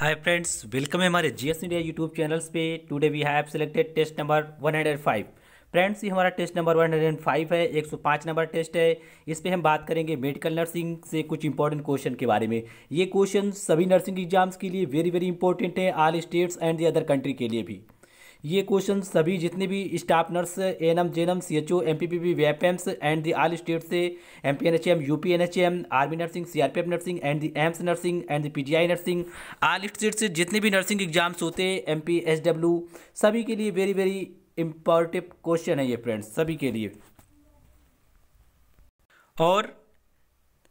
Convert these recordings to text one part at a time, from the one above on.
Hi friends welcome है हमारे GS India YouTube channels पे today we have selected test number 105 friends ये हमारा टेस्ट नंबर 105 है 105 नंबर टेस्ट है इस पे हम बात करेंगे मेडिकल नर्सिंग से कुछ इंपॉर्टेंट क्वेश्चन के बारे में ये क्वेश्चन सभी नर्सिंग एग्जाम्स के लिए वेरी वेरी इंपॉर्टेंट है all states and the other country के लिए भी ये क्वेश्चन सभी जितने भी staff nurse N M J N M C H O M P P B V F AIIMS and the all state से M P N H M U P N H M army nursing C R P F nursing and the AIIMS nursing and the P G I nursing all state से जितने भी nursing exams होते हैं M P H W सभी के लिए very very important question है ये फ्रेंड्स सभी के लिए और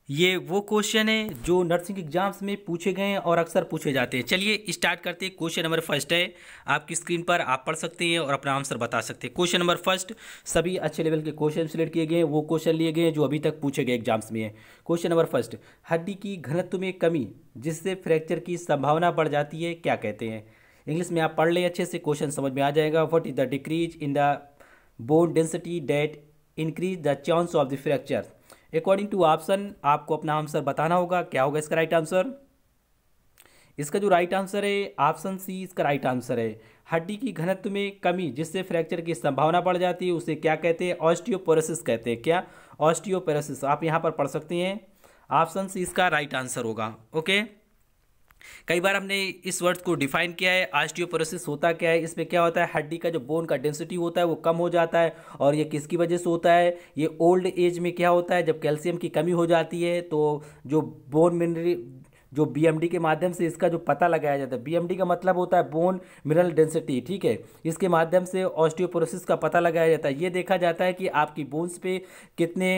ये वो क्वेश्चन है जो नर्सिंग एग्जाम्स में पूछे गए हैं और अक्सर पूछे जाते हैं चलिए स्टार्ट करते हैं क्वेश्चन नंबर फर्स्ट है आपकी स्क्रीन पर आप पढ़ सकते हैं और अपना आंसर बता सकते हैं क्वेश्चन नंबर फर्स्ट सभी अच्छे लेवल के क्वेश्चन सिलेक्ट किए गए हैं वो क्वेश्चन लिए गए हैं जो अभी तक पूछे गए एग्जाम्स में है क्वेश्चन नंबर फर्स्ट हड्डी की घनत्व में कमी जिससे फ्रैक्चर की संभावना बढ़ जाती है क्या कहते हैं इंग्लिश में आप पढ़ लें अच्छे से क्वेश्चन समझ में आ जाएगा what is the decrease in the bone density that increase the chance of the fracture according to option आपको अपना आंसर बताना होगा क्या होगा इसका राइट आंसर इसका जो राइट आंसर है ऑप्शन सी इसका राइट आंसर है हड्डी की घनत्व में कमी जिससे फ्रैक्चर की संभावना बढ़ जाती है उसे क्या कहते हैं ऑस्टियोपोरोसिस कहते हैं क्या ऑस्टियोपोरोसिस आप यहाँ पर पढ़ सकते हैं ऑप्शन सी इसका राइट आंसर होगा ओके कई बार हमने इस वर्ड को डिफाइन किया है आस्टियोपोरोसिस होता क्या है इसमें क्या होता है हड्डी का जो बोन का डेंसिटी होता है वो कम हो जाता है और ये किसकी वजह से होता है ये ओल्ड एज में क्या होता है जब कैल्शियम की कमी हो जाती है तो जो बोन मिनरी जो बीएमडी के माध्यम से इसका जो पता लगाया जाता है बीएमडी का मतलब होता है बोन मिनरल डेंसिटी ठीक है इसके माध्यम से ऑस्टियोपोरोसिस का पता लगाया जाता है ये देखा जाता है कि आपकी बोन्स पे कितने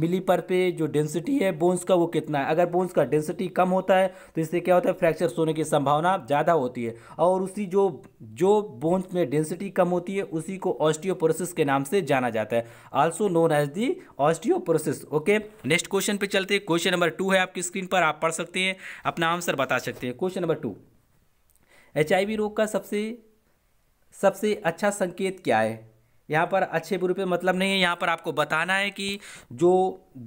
मिली पर पे जो डेंसिटी है बोन्स का वो कितना है अगर बोन्स का डेंसिटी कम होता है तो इससे क्या होता है फ्रैक्चर होने की संभावना ज़्यादा होती है और उसी जो जो बोन्स में डेंसिटी कम होती है उसी को ऑस्टियोपोरोसिस के नाम से जाना जाता है also known as the osteoporosis okay next question पे चलते क्वेश्चन नंबर टू है आपकी स्क्रीन पर आप पढ़ सकते हैं लिए अपना आंसर बता सकते हैं क्वेश्चन नंबर टू एच रोग का सबसे सबसे अच्छा संकेत क्या है यहाँ पर अच्छे बुरे पे मतलब नहीं है यहाँ पर आपको बताना है कि जो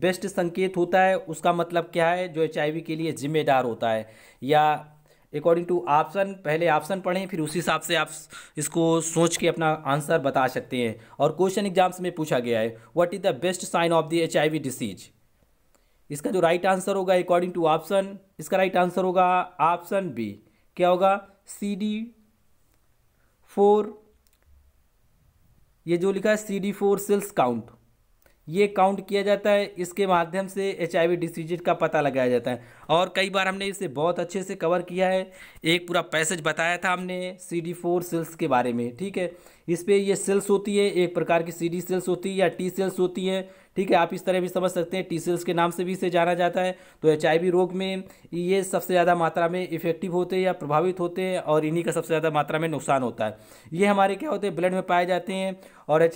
बेस्ट संकेत होता है उसका मतलब क्या है जो एच के लिए जिम्मेदार होता है या अकॉर्डिंग टू ऑप्शन पहले ऑप्शन पढ़ें फिर उसी हिसाब से आप इसको सोच के अपना आंसर बता सकते हैं और क्वेश्चन एग्जाम्स में पूछा गया है what is the best sign of the H disease इसका जो राइट आंसर होगा अकॉर्डिंग टू ऑप्शन इसका राइट आंसर होगा ऑप्शन बी क्या होगा सी डी फोर ये जो लिखा है C D four cells count ये काउंट किया जाता है इसके माध्यम से एच आई वी डिसीजिट का पता लगाया जाता है और कई बार हमने इसे बहुत अच्छे से कवर किया है एक पूरा पैसेज बताया था हमने सी डी फोर सेल्स के बारे में ठीक है इस पर यह सेल्स होती है एक प्रकार की सी डी सेल्स होती है या टी सेल्स होती है ठीक है आप इस तरह भी समझ सकते हैं टी सेल्स के नाम से भी इसे जाना जाता है तो एच रोग में ये सबसे ज़्यादा मात्रा में इफेक्टिव होते हैं या प्रभावित होते हैं और इन्हीं का सबसे ज़्यादा मात्रा में नुकसान होता है ये हमारे क्या होते हैं ब्लड में पाए जाते हैं और एच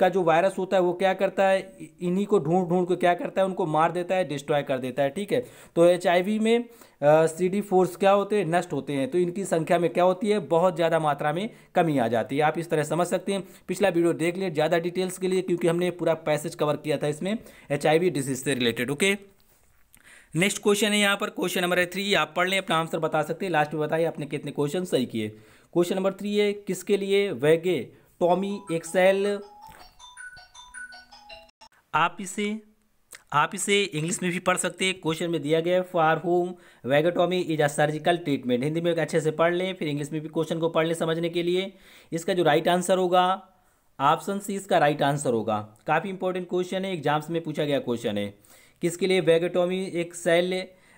का जो वायरस होता है वो क्या करता है इन्हीं को ढूंढ ढूंढ को क्या करता है उनको मार देता है डिस्ट्रॉय कर देता है ठीक है तो एच में सीडी फोर्स क्या होते हैं नष्ट होते हैं तो इनकी संख्या में क्या होती है बहुत ज़्यादा मात्रा में कमी आ जाती है आप इस तरह समझ सकते हैं पिछला वीडियो देख लें ज़्यादा डिटेल्स के लिए क्योंकि हमने पूरा पैसेज कवर किया था इसमें एच आई डिजीज से रिलेटेड ओके नेक्स्ट क्वेश्चन है यहाँ पर क्वेश्चन नंबर है थ्री आप पढ़ लें अपना आंसर बता सकते हैं लास्ट में बताइए आपने कितने क्वेश्चन सही किए क्वेश्चन नंबर थ्री है किसके लिए वैगे टॉमी एक्सेल आप इसे आप इसे इंग्लिश में भी पढ़ सकते हैं क्वेश्चन में दिया गया है for home vagotomy is a surgical treatment Hindi में अच्छे से पढ़ लें फिर इंग्लिश में भी क्वेश्चन को पढ़ लें समझने के लिए इसका जो राइट आंसर होगा ऑप्शन सी इसका राइट आंसर होगा काफ़ी इंपॉर्टेंट क्वेश्चन है एग्जाम्स में पूछा गया क्वेश्चन है किसके लिए वैगेटोमी एक सेल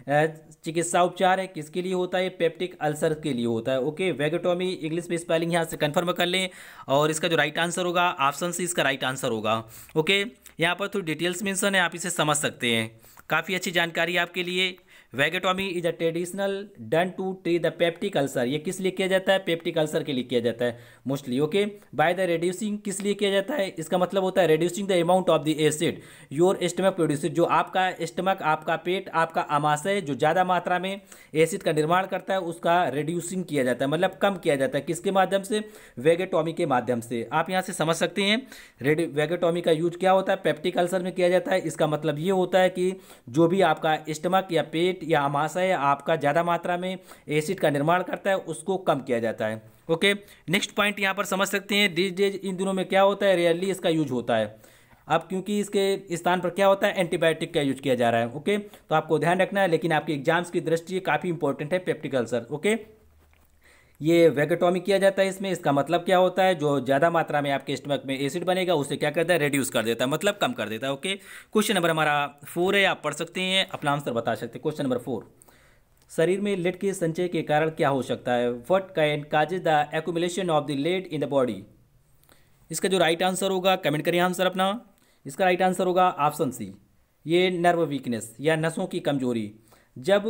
चिकित्सा उपचार है किसके लिए होता है पेप्टिक अल्सर के लिए होता है ओके वेगोटोमी इंग्लिश में स्पेलिंग यहाँ से कन्फर्म कर लें और इसका जो राइट आंसर होगा ऑप्शन सी इसका राइट आंसर होगा ओके यहाँ पर थोड़ी डिटेल्स मेंशन है आप इसे समझ सकते हैं काफ़ी अच्छी जानकारी आपके लिए vagotomy is a traditional done to treat the peptic ulcer ये किस लिए किया जाता है पेप्टिक अल्सर के लिए किया जाता है mostly okay by the reducing किस लिए किया जाता है इसका मतलब होता है reducing the amount of the acid your stomach produce जो आपका स्टमक आपका पेट आपका आमाशय जो ज़्यादा मात्रा में एसिड का निर्माण करता है उसका रेड्यूसिंग किया जाता है मतलब कम किया जाता है किसके माध्यम से वेगेटोमी के माध्यम से आप यहाँ से समझ सकते हैं रेडियो वेगेटोमी का यूज क्या होता है पेप्टिक अल्सर में किया जाता है इसका मतलब ये होता है कि जो भी आपका स्टमक या पेट एसिड या अमाशय आपका ज़्यादा मात्रा में एसिड का निर्माण करता है उसको कम किया जाता है ओके नेक्स्ट पॉइंट यहाँ पर समझ सकते हैं डिज डेज इन दिनों में क्या होता है रेयरली इसका यूज होता है अब क्योंकि इसके स्थान पर क्या होता है एंटीबायोटिक का यूज किया जा रहा है ओके तो आपको ध्यान रखना है लेकिन आपके एग्जाम्स की दृष्टि काफ़ी इंपॉर्टेंट है पेप्टिक अल्सर ओके ये वेगेटॉमी किया जाता है इसमें इसका मतलब क्या होता है जो ज़्यादा मात्रा में आपके स्टमक में एसिड बनेगा उसे क्या करता है रेड्यूस कर देता है मतलब कम कर देता है ओके क्वेश्चन नंबर हमारा फोर है आप पढ़ सकते हैं अपना आंसर बता सकते हैं क्वेश्चन नंबर फोर शरीर में लेड के संचय के कारण क्या हो सकता है what can cause the accumulation of the lead in the body इसका जो राइट आंसर होगा कमेंट करिए आंसर अपना इसका राइट आंसर होगा ऑप्शन सी ये नर्व वीकनेस या नसों की कमजोरी जब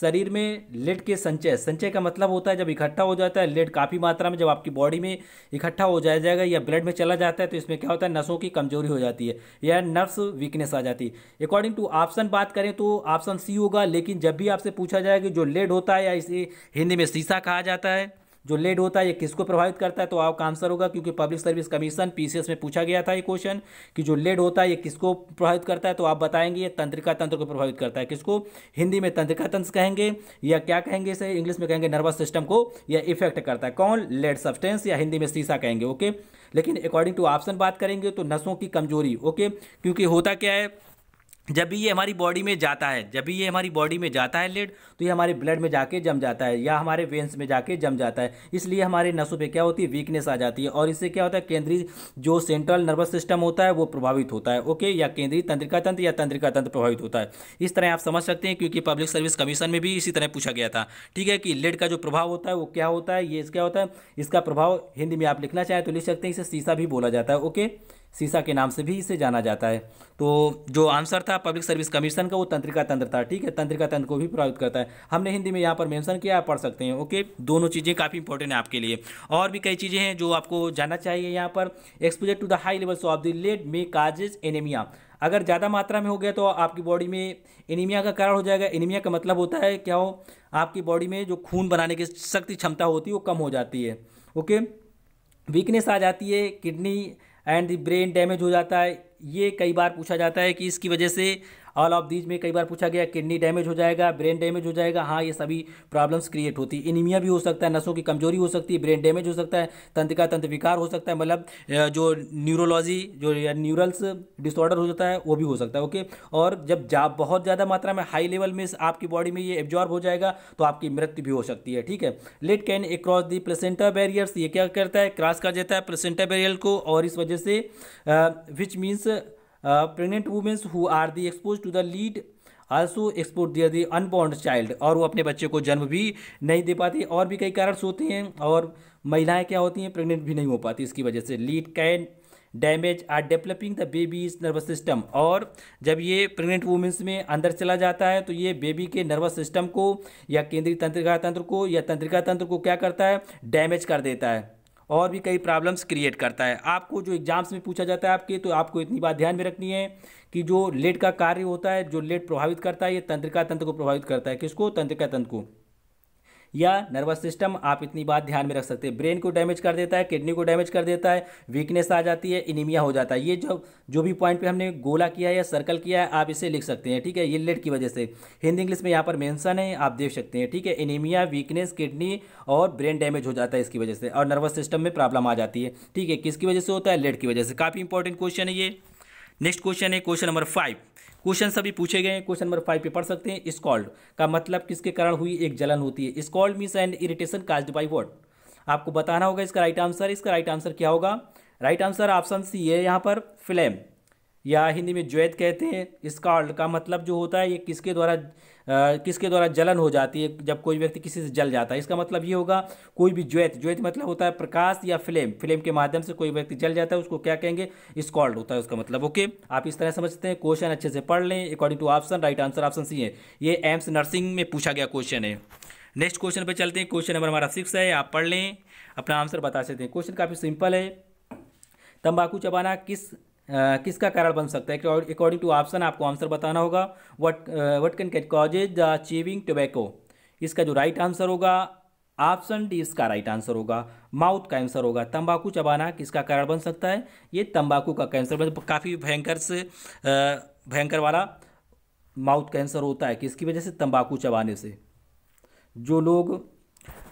शरीर में लेड के संचय संचय का मतलब होता है जब इकट्ठा हो जाता है लेड काफ़ी मात्रा में जब आपकी बॉडी में इकट्ठा हो जाया जाएगा या ब्लड में चला जाता है तो इसमें क्या होता है नसों की कमजोरी हो जाती है या नर्व्स वीकनेस आ जाती है अकॉर्डिंग टू ऑप्शन बात करें तो ऑप्शन सी होगा लेकिन जब भी आपसे पूछा जाएगा जो लेड होता है या इसे हिंदी में शीशा कहा जाता है जो लेड होता है ये किसको प्रभावित करता है तो आपका आंसर होगा क्योंकि पब्लिक सर्विस कमीशन पीसीएस में पूछा गया था ये क्वेश्चन कि जो लेड होता है ये किसको प्रभावित करता है तो आप बताएंगे ये तंत्रिका तंत्र को प्रभावित करता है किसको हिंदी में तंत्रिका तंत्र कहेंगे या क्या कहेंगे इसे इंग्लिश में कहेंगे नर्वस सिस्टम को या इफेक्ट करता है कौन लेड सब्सटेंस या हिंदी में शीशा कहेंगे ओके लेकिन अकॉर्डिंग टू ऑप्शन बात करेंगे तो नसों की कमजोरी ओके क्योंकि होता क्या है जब भी ये हमारी बॉडी में जाता है जब भी ये हमारी बॉडी में जाता है लेड तो ये हमारे ब्लड में जाके जम जाता है या हमारे वेंस में जाके जम जाता है इसलिए हमारे नसों पे क्या होती है वीकनेस आ जाती है और इससे क्या होता है केंद्रीय जो सेंट्रल नर्वस सिस्टम होता है वो प्रभावित होता है ओके या केंद्रीय तंत्रिका तंत्र या तंत्रिका तंत्र प्रभावित होता है इस तरह आप समझ सकते हैं क्योंकि पब्लिक सर्विस कमीशन में भी इसी तरह पूछा गया था ठीक है कि लेड का जो प्रभाव होता है वो क्या होता है ये क्या होता है इसका प्रभाव हिंदी में आप लिखना चाहें तो लिख सकते हैं इसे सीसा भी बोला जाता है ओके सीसा के नाम से भी इसे जाना जाता है तो जो आंसर था पब्लिक सर्विस कमीशन का वो तंत्रिका तंत्र था ठीक है तंत्रिका तंत्र को भी प्रभावित करता है हमने हिंदी में यहाँ पर मेंशन किया आप पढ़ सकते हैं ओके दोनों चीज़ें काफ़ी इंपॉर्टेंट हैं आपके लिए और भी कई चीज़ें हैं जो आपको जानना चाहिए यहाँ पर exposure to the high levels of the lead may causes anaemia अगर ज़्यादा मात्रा में हो गया तो आपकी बॉडी में एनीमिया का कारण हो जाएगा एनीमिया का मतलब होता है क्या हो आपकी बॉडी में जो खून बनाने की शक्ति क्षमता होती है वो कम हो जाती है ओके वीकनेस आ जाती है किडनी एंड ब्रेन डैमेज हो जाता है ये कई बार पूछा जाता है कि इसकी वजह से ऑल ऑफ दीज में कई बार पूछा गया किडनी डैमेज हो जाएगा ब्रेन डैमेज हो जाएगा हाँ ये सभी प्रॉब्लम्स क्रिएट होती है इनिमिया भी हो सकता है नसों की कमजोरी हो सकती है ब्रेन डैमेज हो सकता है तंत्रिका तंत्र विकार हो सकता है मतलब जो न्यूरोलॉजी जो न्यूरल्स डिसऑर्डर हो जाता है वो भी हो सकता है ओके और जब जा बहुत ज़्यादा मात्रा में हाई लेवल में आपकी बॉडी में ये एब्जॉर्ब हो जाएगा तो आपकी मृत्यु भी हो सकती है ठीक है lead can cross the placenta barriers ये क्या करता है क्रॉस कर देता है प्लेसेंटा बैरियर को और इस वजह से which means pregnant womens who are the expose to the lead also export दिया दी अनबॉर्न चाइल्ड और वो अपने बच्चे को जन्म भी नहीं दे पाती और भी कई कारण होते हैं और महिलाएं क्या होती हैं प्रेग्नेंट भी नहीं हो पाती इसकी वजह से lead can damage are developing the baby's nervous system और जब ये प्रेग्नेंट वुमेंस में अंदर चला जाता है तो ये बेबी के नर्वस सिस्टम को या केंद्रीय तंत्रिका तंत्र को या तंत्रिका तंत्र को क्या करता है डैमेज कर देता है और भी कई प्रॉब्लम्स क्रिएट करता है आपको जो एग्ज़ाम्स में पूछा जाता है आपके तो आपको इतनी बात ध्यान में रखनी है कि जो लेट का कार्य होता है जो लेट प्रभावित करता है ये तंत्रिका तंत्र को प्रभावित करता है किसको तंत्रिका तंत्र को या नर्वस सिस्टम आप इतनी बात ध्यान में रख सकते हैं ब्रेन को डैमेज कर देता है किडनी को डैमेज कर देता है वीकनेस आ जाती है इनिमिया हो जाता है ये जो जो भी पॉइंट पे हमने गोला किया है या सर्कल किया है आप इसे लिख सकते हैं ठीक है ये लेट की वजह से हिंदी इंग्लिश में यहाँ पर मेंशन है आप देख सकते हैं ठीक है इनिमिया वीकनेस किडनी और ब्रेन डैमेज हो जाता है इसकी वजह से और नर्वस सिस्टम में प्रॉब्लम आ जाती है ठीक है किसकी वजह से होता है लेट की वजह से काफ़ी इंपॉर्टेंट क्वेश्चन है ये नेक्स्ट क्वेश्चन है क्वेश्चन नंबर फाइव क्वेश्चन सभी पूछे गए क्वेश्चन नंबर फाइव पे पढ़ सकते हैं स्कॉल्ड का मतलब किसके कारण हुई एक जलन होती है scald miss and irritation cause by what आपको बताना होगा इसका राइट आंसर इसका राइट आंसर क्या होगा राइट आंसर ऑप्शन सी है यहाँ पर फ्लेम या हिंदी में ज्वेद कहते हैं स्कॉल्ड का मतलब जो होता है ये किसके द्वारा किसके द्वारा जलन हो जाती है जब कोई व्यक्ति किसी से जल जाता है इसका मतलब ये होगा कोई भी ज्वेत ज्वेत मतलब होता है प्रकाश या फ्लेम फ्लेम के माध्यम से कोई व्यक्ति जल जाता है उसको क्या कहेंगे स्कॉल्ड होता है उसका मतलब ओके आप इस तरह समझते हैं क्वेश्चन अच्छे से पढ़ लें according to option right answer option C है ये एम्स नर्सिंग में पूछा गया क्वेश्चन है नेक्स्ट क्वेश्चन पर चलते हैं क्वेश्चन नंबर हमारा सिक्स है आप पढ़ लें अपना आंसर बता सकते हैं क्वेश्चन काफ़ी सिंपल है तंबाकू चबाना किस किसका कारण बन सकता है अकॉर्डिंग टू ऑप्शन आपको आंसर बताना होगा what what can causes the chewing tobacco इसका जो राइट आंसर होगा ऑप्शन डी इसका राइट आंसर होगा माउथ का आंसर होगा तंबाकू चबाना किसका कारण बन सकता है ये तंबाकू का कैंसर काफ़ी भयंकर से भयंकर वाला माउथ कैंसर होता है किसकी वजह से तंबाकू चबाने से जो लोग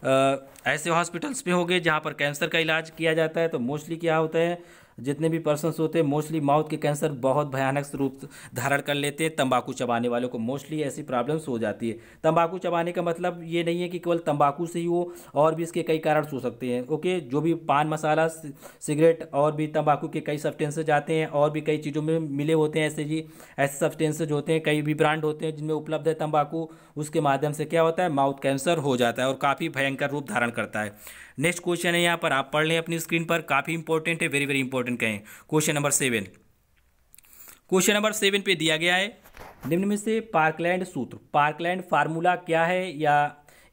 आ, ऐसे हॉस्पिटल्स में हो गए जहाँ पर कैंसर का इलाज किया जाता है तो मोस्टली क्या होता है जितने भी पर्सनस होते हैं मोस्टली माउथ के कैंसर बहुत भयानक रूप धारण कर लेते हैं तंबाकू चबाने वालों को मोस्टली ऐसी प्रॉब्लम्स हो जाती है तंबाकू चबाने का मतलब ये नहीं है कि केवल तंबाकू से ही हो और भी इसके कई कारण हो सकते हैं ओके जो भी पान मसाला सिगरेट और भी तंबाकू के कई सब्सटेंसेज आते हैं और भी कई चीज़ों में मिले होते हैं ऐसे जी ऐसे सब्सटेंसेज होते हैं कई भी ब्रांड होते हैं जिनमें उपलब्ध है तंबाकू उसके माध्यम से क्या होता है माउथ कैंसर हो जाता है और काफ़ी भयंकर रूप धारण करता है नेक्स्ट क्वेश्चन है यहाँ पर आप पढ़ लें अपनी स्क्रीन पर काफ़ी इंपॉर्टेंट है वेरी वेरी इंपॉर्टेंट कहें question number seven question number seven पे दिया गया है निम्न में से पार्कलैंड सूत्र पार्कलैंड फार्मूला क्या है या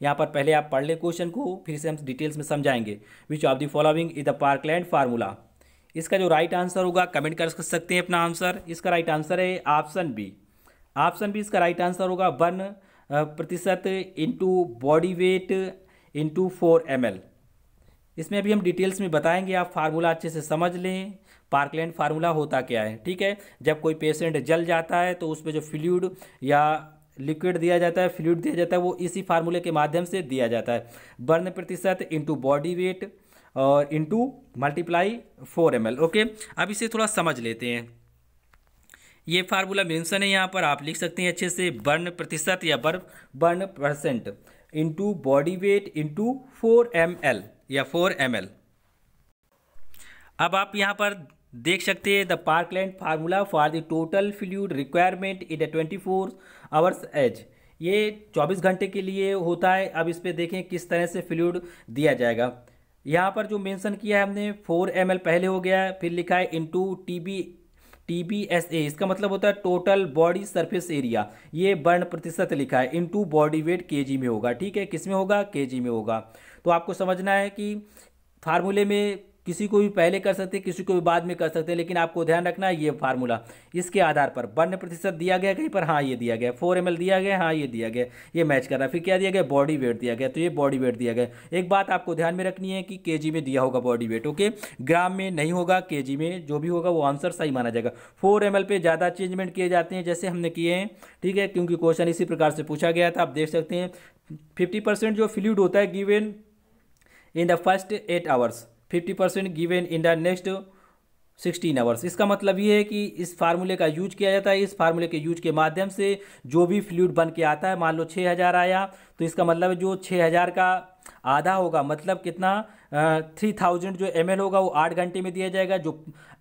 यहाँ पर पहले आप पढ़ लें क्वेश्चन को फिर से हम डिटेल्स में समझाएंगे which of the following is the Parkland formula इसका जो राइट आंसर होगा कमेंट कर सकते हैं अपना आंसर इसका राइट आंसर है ऑप्शन बी ऑप्शन बी इसका राइट आंसर होगा वन प्रतिशत into body weight into four M L इसमें अभी हम डिटेल्स में बताएंगे आप फार्मूला अच्छे से समझ लें पार्कलैंड फार्मूला होता क्या है ठीक है जब कोई पेशेंट जल जाता है तो उसमें जो फ्लूड या लिक्विड दिया जाता है फ्लूड दिया जाता है वो इसी फार्मूले के माध्यम से दिया जाता है बर्न प्रतिशत इंटू बॉडी वेट और into multiply four M okay अब इसे थोड़ा समझ लेते हैं ये फार्मूला मेंशन है यहाँ पर आप लिख सकते हैं अच्छे से बर्न प्रतिशत या burn burn percent into body weight into four M L या फोर एम एल अब आप यहाँ पर देख सकते हैं the Parkland formula for the total fluid requirement in the twenty four hours as ये 24 घंटे के लिए होता है अब इस पर देखें किस तरह से फ्लूड दिया जाएगा यहाँ पर जो मेंशन किया है हमने 4 एम पहले हो गया फिर लिखा है into T B T B S A इसका मतलब होता है टोटल बॉडी सरफेस एरिया ये बर्न प्रतिशत लिखा है इनटू बॉडी वेट केजी में होगा ठीक है किस में होगा केजी में होगा तो आपको समझना है कि फार्मूले में किसी को भी पहले कर सकते हैं किसी को भी बाद में कर सकते हैं लेकिन आपको ध्यान रखना है ये फार्मूला इसके आधार पर वर्ण प्रतिशत दिया गया कहीं पर हाँ ये दिया गया फोर एम दिया गया हाँ ये दिया गया ये मैच कर रहा है फिर क्या दिया गया बॉडी वेट दिया गया तो ये बॉडी वेट दिया गया एक बात आपको ध्यान में रखनी है कि के में दिया होगा बॉडी वेट ओके ग्राम में नहीं होगा के में जो भी होगा वो आंसर सही माना जाएगा फोर एम पे ज़्यादा चेंजमेंट किए जाते हैं जैसे हमने किए हैं ठीक है क्योंकि क्वेश्चन इसी प्रकार से पूछा गया था आप देख सकते हैं फिफ्टी परसेंट जो फ्लूड होता है given in the first eight hours fifty percent given in the next sixteen hours इसका मतलब ये है कि इस फार्मूले का यूज किया जाता है इस फार्मूले के यूज के माध्यम से जो भी फ्लूड बन के आता है मान लो छः हज़ार आया तो इसका मतलब जो छः हज़ार का आधा होगा मतलब कितना थ्री थाउजेंड जो एम होगा वो आठ घंटे में दिया जाएगा जो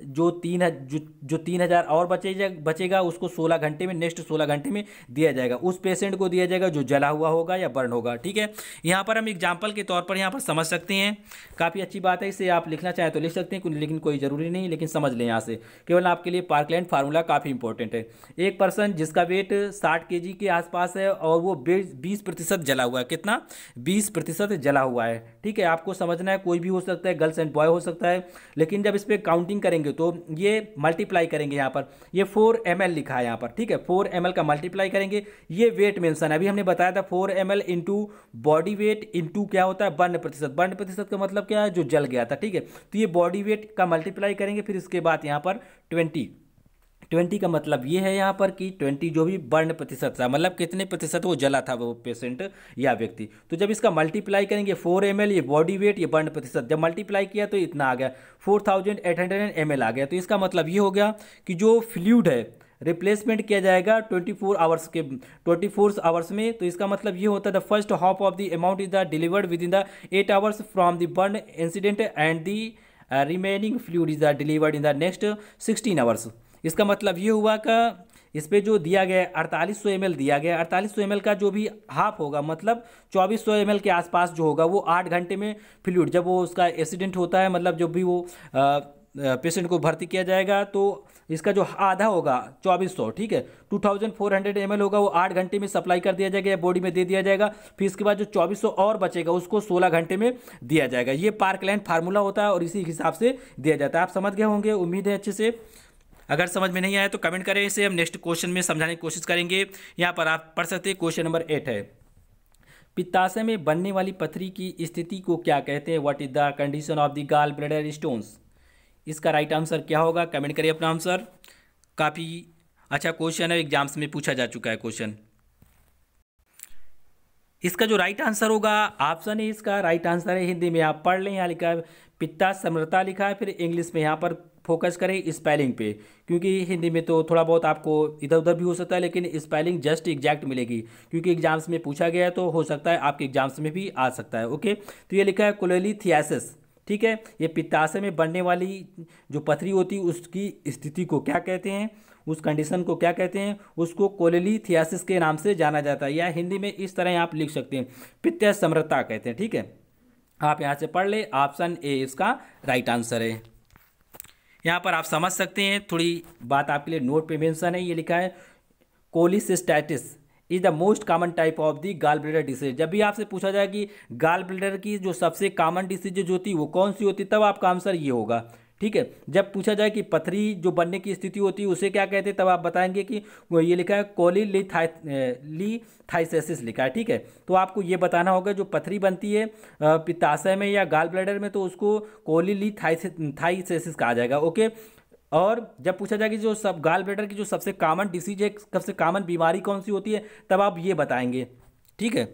जो तीन जो, जो तीन हज़ार और बचे बचेगा उसको सोलह घंटे में नेक्स्ट सोलह घंटे में दिया जाएगा उस पेशेंट को दिया जाएगा जो जला हुआ होगा या बर्न होगा ठीक है यहाँ पर हम एग्जाम्पल के तौर पर यहाँ पर समझ सकते हैं काफ़ी अच्छी बात है इसे आप लिखना चाहें तो लिख सकते हैं लेकिन कोई ज़रूरी नहीं लेकिन समझ लें यहाँ से केवल आपके लिए पार्कलैंड फार्मूला काफ़ी इंपॉर्टेंट है एक पर्सन जिसका वेट साठ के के आसपास है और वो बीस प्रतिशत जला हुआ है कितना बीस प्रतिशत जला हुआ है ठीक है आपको समझना है कोई भी हो सकता है गर्ल्स एंड बॉय हो सकता है लेकिन जब इस पर काउंटिंग करेंगे करेंगे तो ये मल्टीप्लाई करेंगे यहाँ पर ये फोर एम लिखा है यहाँ पर ठीक है फोर एम का मल्टीप्लाई करेंगे ये वेट मेंशन अभी हमने बताया था four M L into body weight into क्या होता है बर्ण प्रतिशत बर्ण प्रतिशत का मतलब क्या है जो जल गया था ठीक है तो ये बॉडी वेट का मल्टीप्लाई करेंगे फिर इसके बाद यहाँ पर ट्वेंटी ट्वेंटी का मतलब ये है यहाँ पर कि ट्वेंटी जो भी बर्न प्रतिशत था मतलब कितने प्रतिशत वो जला था वो पेशेंट या व्यक्ति तो जब इसका मल्टीप्लाई करेंगे फोर एम ये बॉडी वेट ये बर्न प्रतिशत जब मल्टीप्लाई किया तो इतना आ गया four thousand eight hundred M आ गया तो इसका मतलब ये हो गया कि जो फ्लूड है रिप्लेसमेंट किया जाएगा 24 आवर्स के 24 आवर्स में तो इसका मतलब ये होता है the first half of the amount is the delivered within the eight hours from the burn incident and the remaining fluid is the delivered in the next 16 hours इसका मतलब ये हुआ कि इस पर जो दिया गया अड़तालीस सौ दिया गया अड़तालीस सौ का जो भी हाफ होगा मतलब चौबीस सौ के आसपास जो होगा वो आठ घंटे में फ्लूड जब वो उसका एक्सीडेंट होता है मतलब जब भी वो पेशेंट को भर्ती किया जाएगा तो इसका जो आधा होगा चौबीस सौ ठीक है two thousand four hundred M होगा वो आठ घंटे में सप्लाई कर दिया जाएगा या बॉडी में दे दिया जाएगा फिर इसके बाद जो चौबीस सौ और बचेगा उसको सोलह घंटे में दिया जाएगा ये पार्कलैंड फार्मूला होता है और इसी हिसाब से दिया जाता है आप समझ गए होंगे उम्मीद है अच्छे से अगर समझ में नहीं आया तो कमेंट करें इसे हम नेक्स्ट क्वेश्चन में समझाने की कोशिश करेंगे यहाँ पर आप पढ़ सकते हैं क्वेश्चन नंबर एट है पित्ताशय में बनने वाली पथरी की स्थिति को क्या कहते हैं what is the condition of the gall bladder stones इसका राइट आंसर क्या होगा कमेंट करिए अपना आंसर काफ़ी अच्छा क्वेश्चन है एग्जाम्स में पूछा जा चुका है क्वेश्चन इसका जो राइट आंसर होगा ऑप्शन है इसका राइट आंसर है हिंदी में आप पढ़ लें यहाँ लिखा है पित्ता समृता लिखा है फिर इंग्लिश में यहाँ पर फोकस करें स्पेलिंग पे क्योंकि हिंदी में तो थोड़ा बहुत आपको इधर उधर भी हो सकता है लेकिन स्पेलिंग जस्ट एग्जैक्ट मिलेगी क्योंकि एग्जाम्स में पूछा गया है तो हो सकता है आपके एग्जाम्स में भी आ सकता है ओके तो ये लिखा है कोलेली थियासिस ठीक है ये पित्ताशय में बढ़ने वाली जो पथरी होती है उसकी स्थिति को क्या कहते हैं उस कंडीशन को क्या कहते हैं उसको कोलेली थियासिस के नाम से जाना जाता है या हिंदी में इस तरह आप लिख सकते हैं पित्त समृता कहते हैं ठीक है आप यहाँ से पढ़ ले ऑप्शन ए इसका राइट आंसर है यहाँ पर आप समझ सकते हैं थोड़ी बात आपके लिए नोट पे मेंशन है ये लिखा है cholecystitis is the most common type of the gall bladder disease जब भी आपसे पूछा जाए कि गाल ब्लेडर की जो सबसे कॉमन डिसीज जो होती है वो कौन सी होती तब आपका आंसर ये होगा ठीक है जब पूछा जाए कि पथरी जो बनने की स्थिति होती है उसे क्या कहते हैं तब आप बताएंगे कि ये लिखा है कोली ली थाइसेसिस लिखा है ठीक है तो आपको ये बताना होगा जो पथरी बनती है पिताशय में या गाल ब्लैडर में तो उसको कोली ली थाइसेसिस कहा जाएगा ओके और जब पूछा जाए कि जो सब गाल ब्लैडर की जो सबसे कॉमन डिसीज है सबसे कॉमन बीमारी कौन सी होती है तब आप ये बताएंगे ठीक है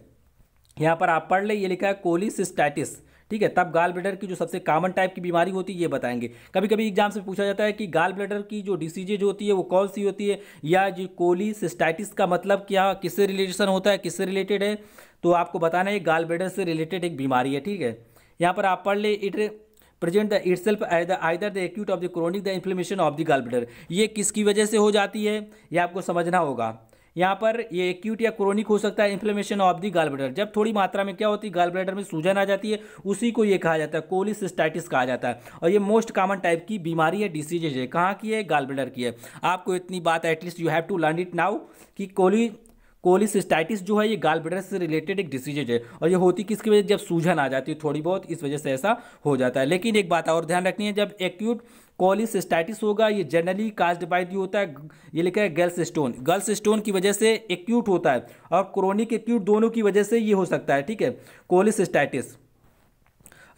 यहाँ पर आप पढ़ लें ये लिखा है कोलिसिस्टाइटिस ठीक है तब गाल ब्लेडर की जो सबसे कॉमन टाइप की बीमारी होती है ये बताएंगे कभी कभी एग्जाम से पूछा जाता है कि गाल ब्लेडर की जो डिसीजेज होती है वो कौन सी होती है या जो कोलीसिस्टाइटिस का मतलब क्या किससे रिलेशन होता है किससे रिलेटेड है तो आपको बताना है गाल ब्लेडर से रिलेटेड एक बीमारी है ठीक है यहाँ पर आप पढ़ ले it present the itself either the acute of the chronic the inflammation of the gall bladder ये किसकी वजह से हो जाती है ये आपको समझना होगा यहाँ पर ये एक्यूट या क्रोनिक हो सकता है inflammation of the gall bladder जब थोड़ी मात्रा में क्या होती है गाल ब्लेडर में सूजन आ जाती है उसी को ये कहा जाता है कोलिसिस्टाइटिस कहा जाता है और ये मोस्ट कॉमन टाइप की बीमारी है डिसीजेज है कहाँ की है गाल ब्लेडर की है आपको इतनी बात at least you have to learn it now कि कोली कोलिसिस्टाइटिस जो है ये गाल ब्लेडर से रिलेटेड एक डिसीजेज है और ये होती किसकी वजह जब सूजन आ जाती है थोड़ी बहुत इस वजह से ऐसा हो जाता है लेकिन एक बात और ध्यान रखनी है जब एक्यूट कॉलिसटाइटिस होगा ये जनरली कास्ड बाय दी होता है ये लिखा है गर्ल्स स्टोन गर्ल्स स्टोन की वजह से एक्यूट होता है और क्रोनिक एक्यूट दोनों की वजह से ये हो सकता है ठीक है कोलिसटाइटिस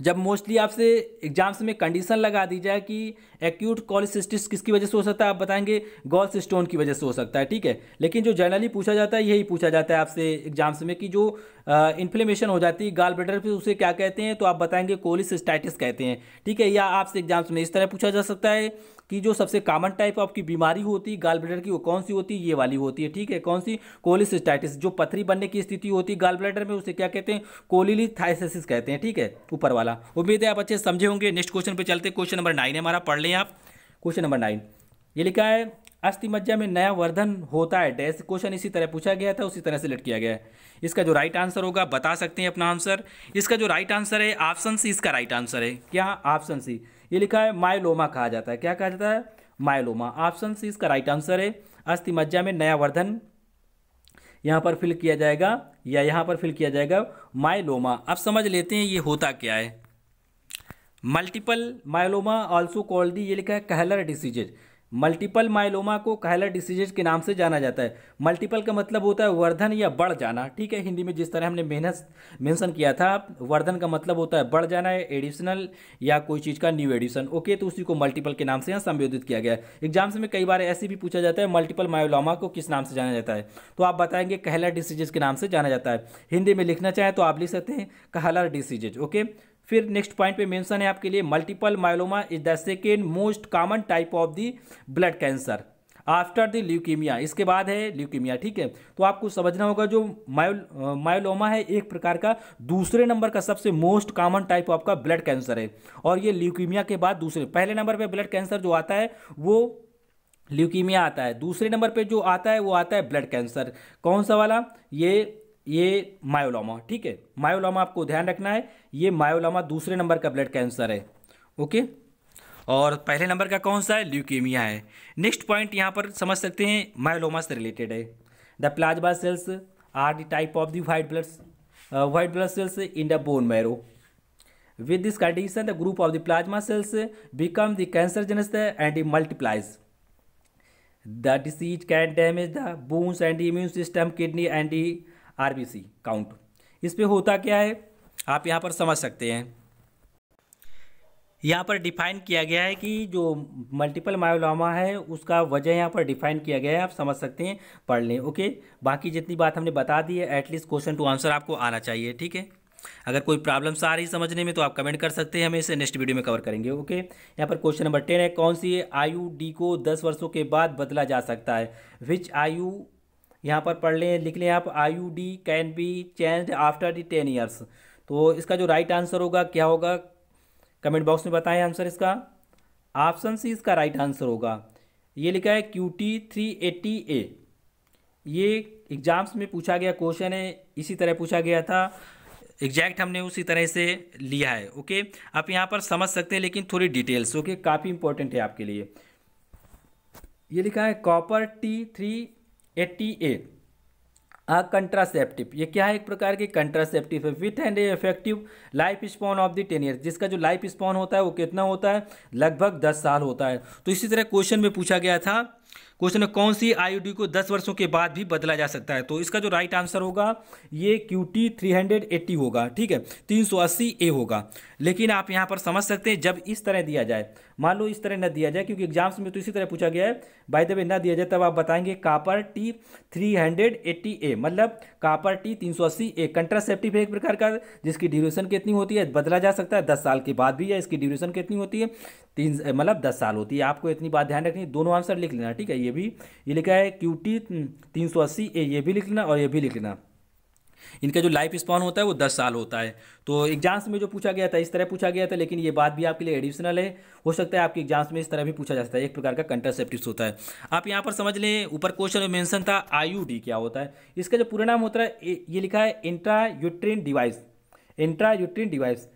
जब मोस्टली आपसे एग्जाम्स में कंडीशन लगा दी जाए कि एक्यूट कॉलिसिस्टिस किसकी वजह से हो सकता है आप बताएंगे गॉल्स स्टोन की वजह से हो सकता है ठीक है लेकिन जो जनरली पूछा जाता है यही पूछा जाता है आपसे एग्जाम्स में कि जो इन्फ्लेमेशन हो जाती है गाल बेटर पर उसे क्या कहते हैं तो आप बताएंगे कोलिसिस्टाइटिस कहते हैं ठीक है या आपसे एग्जाम्स में इस तरह पूछा जा सकता है कि जो सबसे कॉमन टाइप आपकी बीमारी होती है गाल ब्लेडर की वो कौन सी होती है ये वाली होती है ठीक है कौन सी कोलिसिस्टाइटिस जो पथरी बनने की स्थिति होती है गाल ब्लेडर में उसे क्या कहते हैं कोलिली कहते हैं ठीक है ऊपर वाला उम्मीद है आप अच्छे समझे होंगे नेक्स्ट क्वेश्चन पे चलते क्वेश्चन नंबर नाइन हमारा पढ़ लें आप क्वेश्चन नंबर नाइन ये लिखा है अस्थि मज्जा में नया वर्धन होता है डैश क्वेश्चन इसी तरह पूछा गया था उसी तरह से सिलेक्ट किया गया है इसका जो राइट आंसर होगा बता सकते हैं अपना आंसर इसका जो राइट आंसर है ऑप्शन सी इसका राइट आंसर है क्या ऑप्शन सी ये लिखा है माइलोमा कहा जाता है क्या कहा जाता है माइलोमा ऑप्शन सी इसका राइट आंसर है अस्थि मज्जा में नया वर्धन यहाँ पर फिल किया जाएगा या यहाँ पर फिल किया जाएगा माइलोमा अब समझ लेते हैं ये होता क्या है multiple myeloma also call the ये लिखा है कहलर डिसीजेज मल्टीपल माइलोमा को कहलर डिसीजेज के नाम से जाना जाता है मल्टीपल का मतलब होता है वर्धन या बढ़ जाना ठीक है हिंदी में जिस तरह हमने मेहनत मेंशन किया था वर्धन का मतलब होता है बढ़ जाना है एडिशनल या कोई चीज़ का न्यू एडिशन ओके तो उसी को मल्टीपल के नाम से यहाँ संबोधित किया गया है एग्जाम्स में कई बार ऐसे भी पूछा जाता है मल्टीपल माइलोमा को किस नाम से जाना जाता है तो आप बताएंगे कहलर डिसीजेज के नाम से जाना जाता है हिंदी में लिखना चाहें तो आप लिख सकते हैं कहलर डिसीजेज ओके फिर नेक्स्ट पॉइंट पे मेंशन है आपके लिए multiple myeloma is the second most common type of the blood cancer after the leukaemia इसके बाद है ल्यूकीमिया ठीक है तो आपको समझना होगा जो माइलोमा मायोलोमा है एक प्रकार का दूसरे नंबर का सबसे मोस्ट कॉमन टाइप ऑफ का ब्लड कैंसर है और ये ल्यूकीमिया के बाद दूसरे पहले नंबर पे ब्लड कैंसर जो आता है वो ल्यूकीमिया आता है दूसरे नंबर पे जो आता है वो आता है ब्लड कैंसर कौन सा वाला ये ये मायोलामा ठीक है मायोलामा आपको ध्यान रखना है ये मायोलामा दूसरे नंबर का ब्लड कैंसर है ओके और पहले नंबर का कौन सा है ल्यूकेमिया है नेक्स्ट पॉइंट यहाँ पर समझ सकते हैं मायोलामा से रिलेटेड है the plasma cells are the type of the blood white blood cells in the bone marrow with this condition the group of the plasma cells become the cancerous and multiplies the disease can damage the bones and immune system kidney and RBC count इस पर होता क्या है आप यहाँ पर समझ सकते हैं यहाँ पर डिफाइन किया गया है कि जो मल्टीपल मायोलामा है उसका वजह यहाँ पर डिफाइन किया गया है आप समझ सकते हैं पढ़ लें ओके बाकी जितनी बात हमने बता दी है एटलीस्ट क्वेश्चन टू आंसर आपको आना चाहिए ठीक है अगर कोई प्रॉब्लम्स आ रही समझने में तो आप कमेंट कर सकते हैं हम इसे नेक्स्ट वीडियो में कवर करेंगे ओके यहाँ पर क्वेश्चन नंबर टेन है कौन सी आयु डी को दस वर्षों के बाद बदला जा सकता है विच आयु यहाँ पर पढ़ लें लिख लें आप I U D can be change after the ten years तो इसका जो राइट आंसर होगा क्या होगा कमेंट बॉक्स में बताएं आंसर इसका ऑप्शन सी इसका राइट आंसर होगा ये लिखा है Q T three eighty A ये एग्ज़ाम्स में पूछा गया क्वेश्चन है इसी तरह पूछा गया था एग्जैक्ट हमने उसी तरह से लिया है ओके आप यहाँ पर समझ सकते हैं लेकिन थोड़ी डिटेल्स ओके काफ़ी इंपॉर्टेंट है आपके लिए ये लिखा है copper T three eighty A आ कंट्रासेप्टिव ये क्या है एक प्रकार की कंट्रासेप्टिव है with and effective life span of the ten year जिसका जो लाइफ स्पॉन होता है वो कितना होता है लगभग दस साल होता है तो इसी तरह क्वेश्चन में पूछा गया था क्वेश्चन है कौन सी आईओडी को 10 वर्षों के बाद भी बदला जा सकता है तो इसका जो राइट आंसर होगा ये क्यू टी थ्री होगा ठीक है 380 ए होगा लेकिन आप यहाँ पर समझ सकते हैं जब इस तरह दिया जाए मान लो इस तरह न दिया जाए क्योंकि एग्जाम्स में तो इसी तरह पूछा गया है बाय द वे ना दिया जाए तब आप बताएंगे कापर टी एट्टी ए मतलब कापर टी अस्सी ए कंट्रासेप्टिव है एक प्रकार का जिसकी ड्यूरेशन कितनी होती है बदला जा सकता है दस साल के बाद भी या इसकी ड्यूरेशन कितनी होती है तीन मतलब दस साल होती है आपको इतनी बात ध्यान रखनी दोनों आंसर लिख लेना ठीक है ये भी ये लिखा है क्यू टी तीन सौ अस्सी ए ये भी लिख लेना और ये भी लिख लेना इनका जो लाइफ स्पॉन होता है वो दस साल होता है तो एग्जाम्स में जो पूछा गया था इस तरह पूछा गया था लेकिन ये बात भी आपके लिए एडिशनल है हो सकता है आपके एग्जाम्स में इस तरह भी पूछा जा सकता है एक प्रकार का कंट्रासेप्टिव होता है आप यहाँ पर समझ लें ऊपर क्वेश्चन में मेंशन था डी क्या होता है इसका जो पूरा नाम होता है ये लिखा है intra uterine device intra uterine device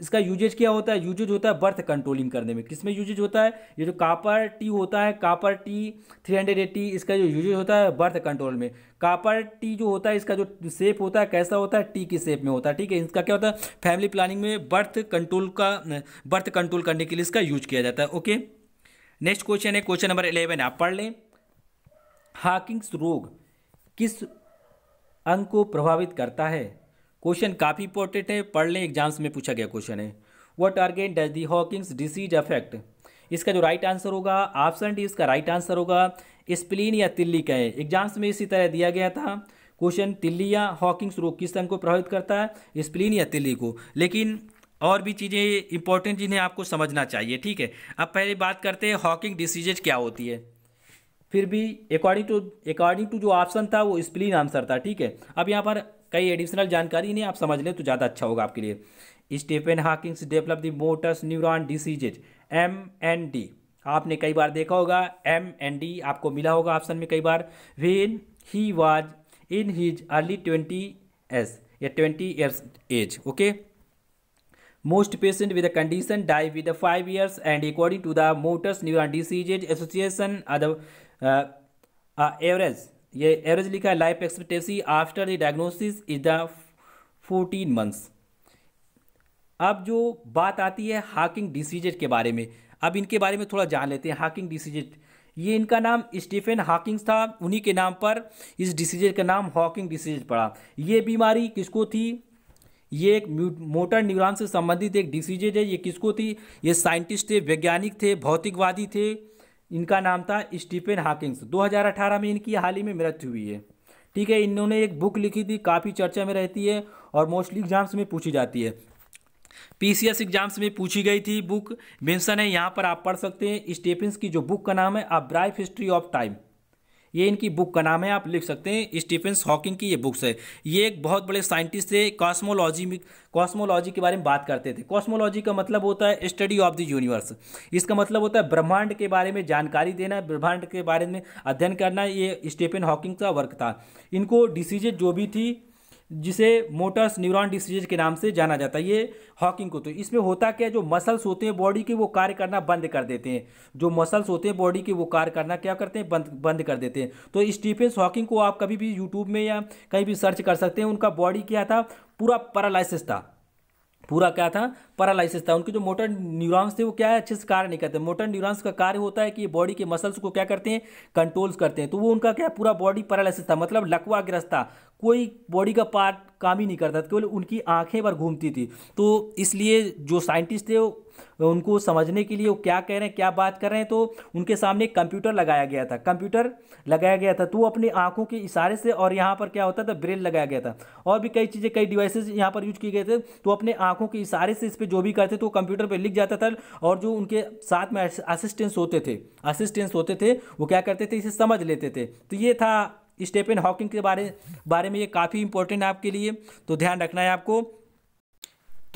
इसका यूजेज क्या होता है यूजेज होता है बर्थ कंट्रोलिंग करने में किस में यूजेज होता है ये जो कापर टी होता है copper T three hundred eighty इसका जो यूजेज होता है बर्थ कंट्रोल में कापर टी जो होता है इसका जो सेप होता है कैसा होता है टी की सेप में होता है ठीक है इसका क्या होता है फैमिली प्लानिंग में बर्थ कंट्रोल का बर्थ कंट्रोल करने के लिए इसका यूज किया जाता है ओके नेक्स्ट क्वेश्चन है क्वेश्चन नंबर इलेवन आप पढ़ लें हाकिंग्स रोग किस अंग को प्रभावित करता है क्वेश्चन काफ़ी इंपॉर्टेंट है पढ़ लें एग्जाम्स में पूछा गया क्वेश्चन है what organ does the Hawking's disease affect इसका जो राइट आंसर होगा ऑप्शन डी इसका राइट आंसर होगा स्प्लीन या तिल्ली का है एग्जाम्स में इसी तरह दिया गया था क्वेश्चन तिल्ली या हॉकिंग्स रोग किस अंग को प्रभावित करता है स्प्लीन या तिल्ली को लेकिन और भी चीज़ें इंपॉर्टेंट जिन्हें आपको समझना चाहिए ठीक है अब पहले बात करते हैं हॉकिंग डिसीजेज क्या होती है फिर भी अकॉर्डिंग टू अकॉर्डिंग टू जो ऑप्शन था वो स्प्लीन आंसर था ठीक है अब यहाँ पर कई एडिशनल जानकारी नहीं आप समझ लें तो ज़्यादा अच्छा होगा आपके लिए Stephen Hawking's develop the motors neuron diseases M N D आपने कई बार देखा होगा एम एन डी आपको मिला होगा ऑप्शन में कई बार when he was in his early twenties या twenty years age okay most patient with a condition die with five years and according to the motors neuron diseases association average ये average लिखा है life expectancy after the diagnosis is the fourteen months अब जो बात आती है hiking डिसीजेट के बारे में अब इनके बारे में थोड़ा जान लेते हैं हाकिंग डिसीजेट ये इनका नाम स्टीफन हॉकिंग्स था उन्हीं के नाम पर इस डिसीजर का नाम हॉकिंग डिसीजर पड़ा ये बीमारी किसको थी ये एक मोटर न्यूरॉन से संबंधित एक डिसीजर है ये किसको थी ये साइंटिस्ट थे वैज्ञानिक थे भौतिकवादी थे इनका नाम था स्टीफेन हाकिंग्स 2018 में इनकी हाल ही में मृत्यु हुई है ठीक है इन्होंने एक बुक लिखी थी काफ़ी चर्चा में रहती है और मोस्टली एग्जाम्स में पूछी जाती है पीसीएस एग्जाम्स में पूछी गई थी बुक मेंशन है यहाँ पर आप पढ़ सकते हैं स्टेफिन्स की जो बुक का नाम है a brief history of time ये इनकी बुक का नाम है आप लिख सकते हैं स्टीफेंस हॉकिंग की ये बुक्स है ये एक बहुत बड़े साइंटिस्ट थे कॉस्मोलॉजी में कॉस्मोलॉजी के बारे में बात करते थे कॉस्मोलॉजी का मतलब होता है स्टडी ऑफ द यूनिवर्स इसका मतलब होता है ब्रह्मांड के बारे में जानकारी देना ब्रह्मांड के बारे में अध्ययन करना ये स्टीफन हॉकिंग का वर्क था इनको डिसीजन जो भी थी जिसे मोटर्स न्यूरॉन डिसीज के नाम से जाना जाता है ये हॉकिंग को तो इसमें होता क्या जो मसल्स होते हैं बॉडी के वो कार्य करना बंद कर देते हैं जो मसल्स होते हैं बॉडी के वो कार्य करना क्या करते हैं बंद बंद कर देते हैं तो स्टीफेंस हॉकिंग को आप कभी भी यूट्यूब में या कहीं भी सर्च कर सकते हैं उनका बॉडी क्या था पूरा पैरालिसिस था पूरा क्या था पैरालिसिस था उनके जो मोटर न्यूरॉन्स थे वो क्या है अच्छे से कार्य नहीं करते मोटर न्यूरॉन्स का कार्य होता है कि ये बॉडी के मसल्स को क्या करते हैं कंट्रोल्स करते हैं तो वो उनका क्या पूरा बॉडी पैरालिसिस था मतलब लकवा ग्रस्त था कोई बॉडी का पार्ट काम ही नहीं करता केवल उनकी आंखें पर घूमती थी तो इसलिए जो साइंटिस्ट थे उनको समझने के लिए वो क्या कह रहे हैं क्या बात कर रहे हैं तो उनके सामने कंप्यूटर लगाया गया था कंप्यूटर लगाया गया था तो वो अपनी आंखों के इशारे से और यहाँ पर क्या होता था ब्रेल लगाया गया था और भी कई चीज़ें कई डिवाइसेज यहाँ पर यूज किए गए थे तो अपने आंखों के इशारे से इस पर जो भी करते तो कंप्यूटर पर लिख जाता था और जो उनके साथ में असिस्टेंस होते थे असिस्टेंस होते थे वो क्या करते थे इसे समझ लेते थे तो ये था स्टेपन हॉकिंग के बारे बारे में ये काफ़ी इंपॉर्टेंट है आपके लिए तो ध्यान रखना है आपको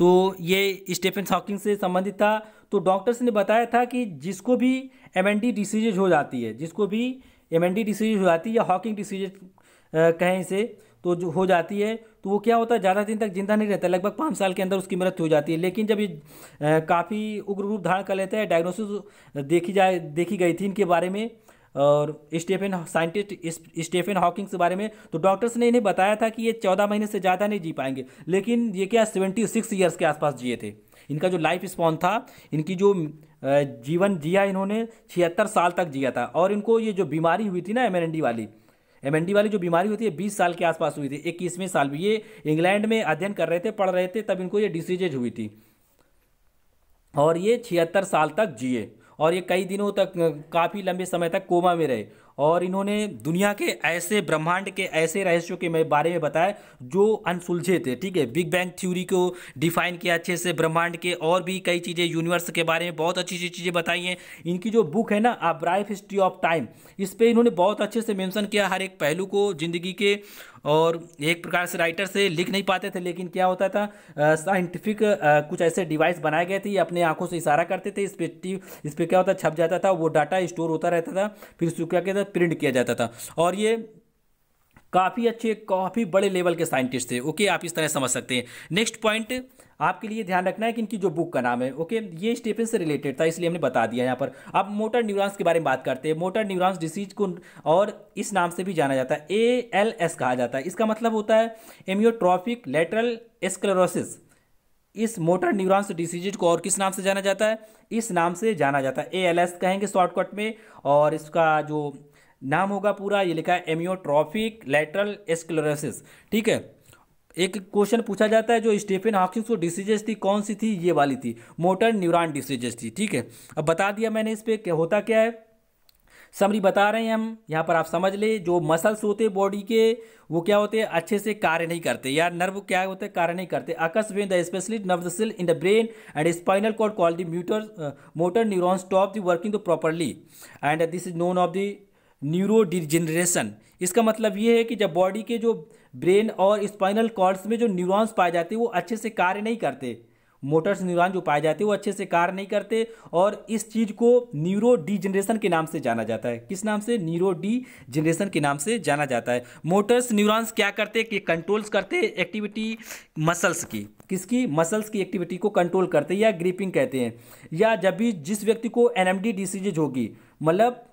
तो ये स्टेफन हॉकिंग से संबंधित था तो डॉक्टर्स ने बताया था कि जिसको भी एम एन डी डिसीजेज हो जाती है जिसको भी एम एन डी डिसीजेज हो जाती है या हॉकिंग डिसीजेज कहें इसे तो जो हो जाती है तो वो क्या होता है ज़्यादा दिन तक जिंदा नहीं रहता लगभग पाँच साल के अंदर उसकी मृत्यु हो जाती है लेकिन जब ये काफ़ी उग्र रूप धारण कर लेता है डायग्नोसिस देखी जाए देखी गई थी इनके बारे में और स्टेफन साइंटिस्ट स्टेफन हॉकिंग के बारे में तो डॉक्टर्स ने इन्हें बताया था कि ये चौदह महीने से ज़्यादा नहीं जी पाएंगे लेकिन ये क्या सेवेंटी सिक्स ईयर्स के आसपास जिए थे इनका जो लाइफ स्पॉन था इनकी जो जीवन जिया इन्होंने छिहत्तर साल तक जिया था और इनको ये जो बीमारी हुई थी ना एम वाली एम वाली जो बीमारी हुई थी बीस साल के आसपास हुई थी इक्कीसवें साल भी ये इंग्लैंड में अध्ययन कर रहे थे पढ़ रहे थे तब इनको ये डिसीजेज हुई थी और ये छिहत्तर साल तक जिए और ये कई दिनों तक काफ़ी लंबे समय तक कोमा में रहे और इन्होंने दुनिया के ऐसे ब्रह्मांड के ऐसे रहस्यों के बारे में बताया जो अनसुलझे थे ठीक है बिग बैंग थ्योरी को डिफाइन किया अच्छे से ब्रह्मांड के और भी कई चीज़ें यूनिवर्स के बारे में बहुत अच्छी अच्छी चीज़ें बताई हैं इनकी जो बुक है ना a brief history of time इस पर इन्होंने बहुत अच्छे से मैंसन किया हर एक पहलू को ज़िंदगी के और एक प्रकार से राइटर से लिख नहीं पाते थे लेकिन क्या होता था साइंटिफिक कुछ ऐसे डिवाइस बनाए गए थे ये अपने आंखों से इशारा करते थे इस पर इस पर क्या होता छप जाता था वो डाटा स्टोर होता रहता था फिर उसको क्या कहता प्रिंट किया जाता था और ये काफ़ी अच्छे काफ़ी बड़े लेवल के साइंटिस्ट थे ओके आप इस तरह समझ सकते हैं नेक्स्ट पॉइंट आपके लिए ध्यान रखना है कि इनकी जो बुक का नाम है ओके ये स्टेपन से रिलेटेड था इसलिए हमने बता दिया यहाँ पर अब मोटर न्यूरॉन्स के बारे में बात करते हैं मोटर न्यूरॉन्स डिसीज को और इस नाम से भी जाना जाता है ए एल एस कहा जाता है इसका मतलब होता है एमियोट्रॉफिक लेटरल एस्क्लेरोसिस इस मोटर न्यूरॉन्स डिसीज को और किस नाम से जाना जाता है इस नाम से जाना जाता है ए एल एस कहेंगे शॉर्टकट में और इसका जो नाम होगा पूरा ये लिखा है एमियोट्रॉफिक लेटरल एस्क्लेरोसिस ठीक है एक क्वेश्चन पूछा जाता है जो स्टीफन हॉकिंग्स को डिसीजेस थी कौन सी थी ये वाली थी मोटर न्यूरॉन डिसीजेस थी ठीक है अब बता दिया मैंने इस पर क्या होता क्या है समरी बता रहे हैं हम यहाँ पर आप समझ ले जो मसल्स होते बॉडी के वो क्या होते हैं अच्छे से कार्य नहीं करते या नर्व क्या होते हैं कार्य नहीं करते occurs when the specially nerve cell in the brain and spinal cord call the motor motor neuron stop the working properly and this is known of the neurodegeneration इसका मतलब ये है कि जब बॉडी के जो ब्रेन और spinal chords में जो न्यूरॉन्स पाए जाते हैं वो अच्छे से कार्य नहीं करते मोटर्स न्यूरॉन जो पाए जाते हैं वो अच्छे से कार्य नहीं करते और इस चीज़ को न्यूरो डी जनरेशन के नाम से जाना जाता है किस नाम से न्यूरो डी जनरेशन के नाम से जाना जाता है मोटर्स न्यूरॉन्स क्या करते कि कंट्रोल्स करते एक्टिविटी मसल्स की किसकी मसल्स की एक्टिविटी को कंट्रोल करते या ग्रिपिंग कहते हैं या जब भी जिस व्यक्ति को डी डिसीजेज होगी मतलब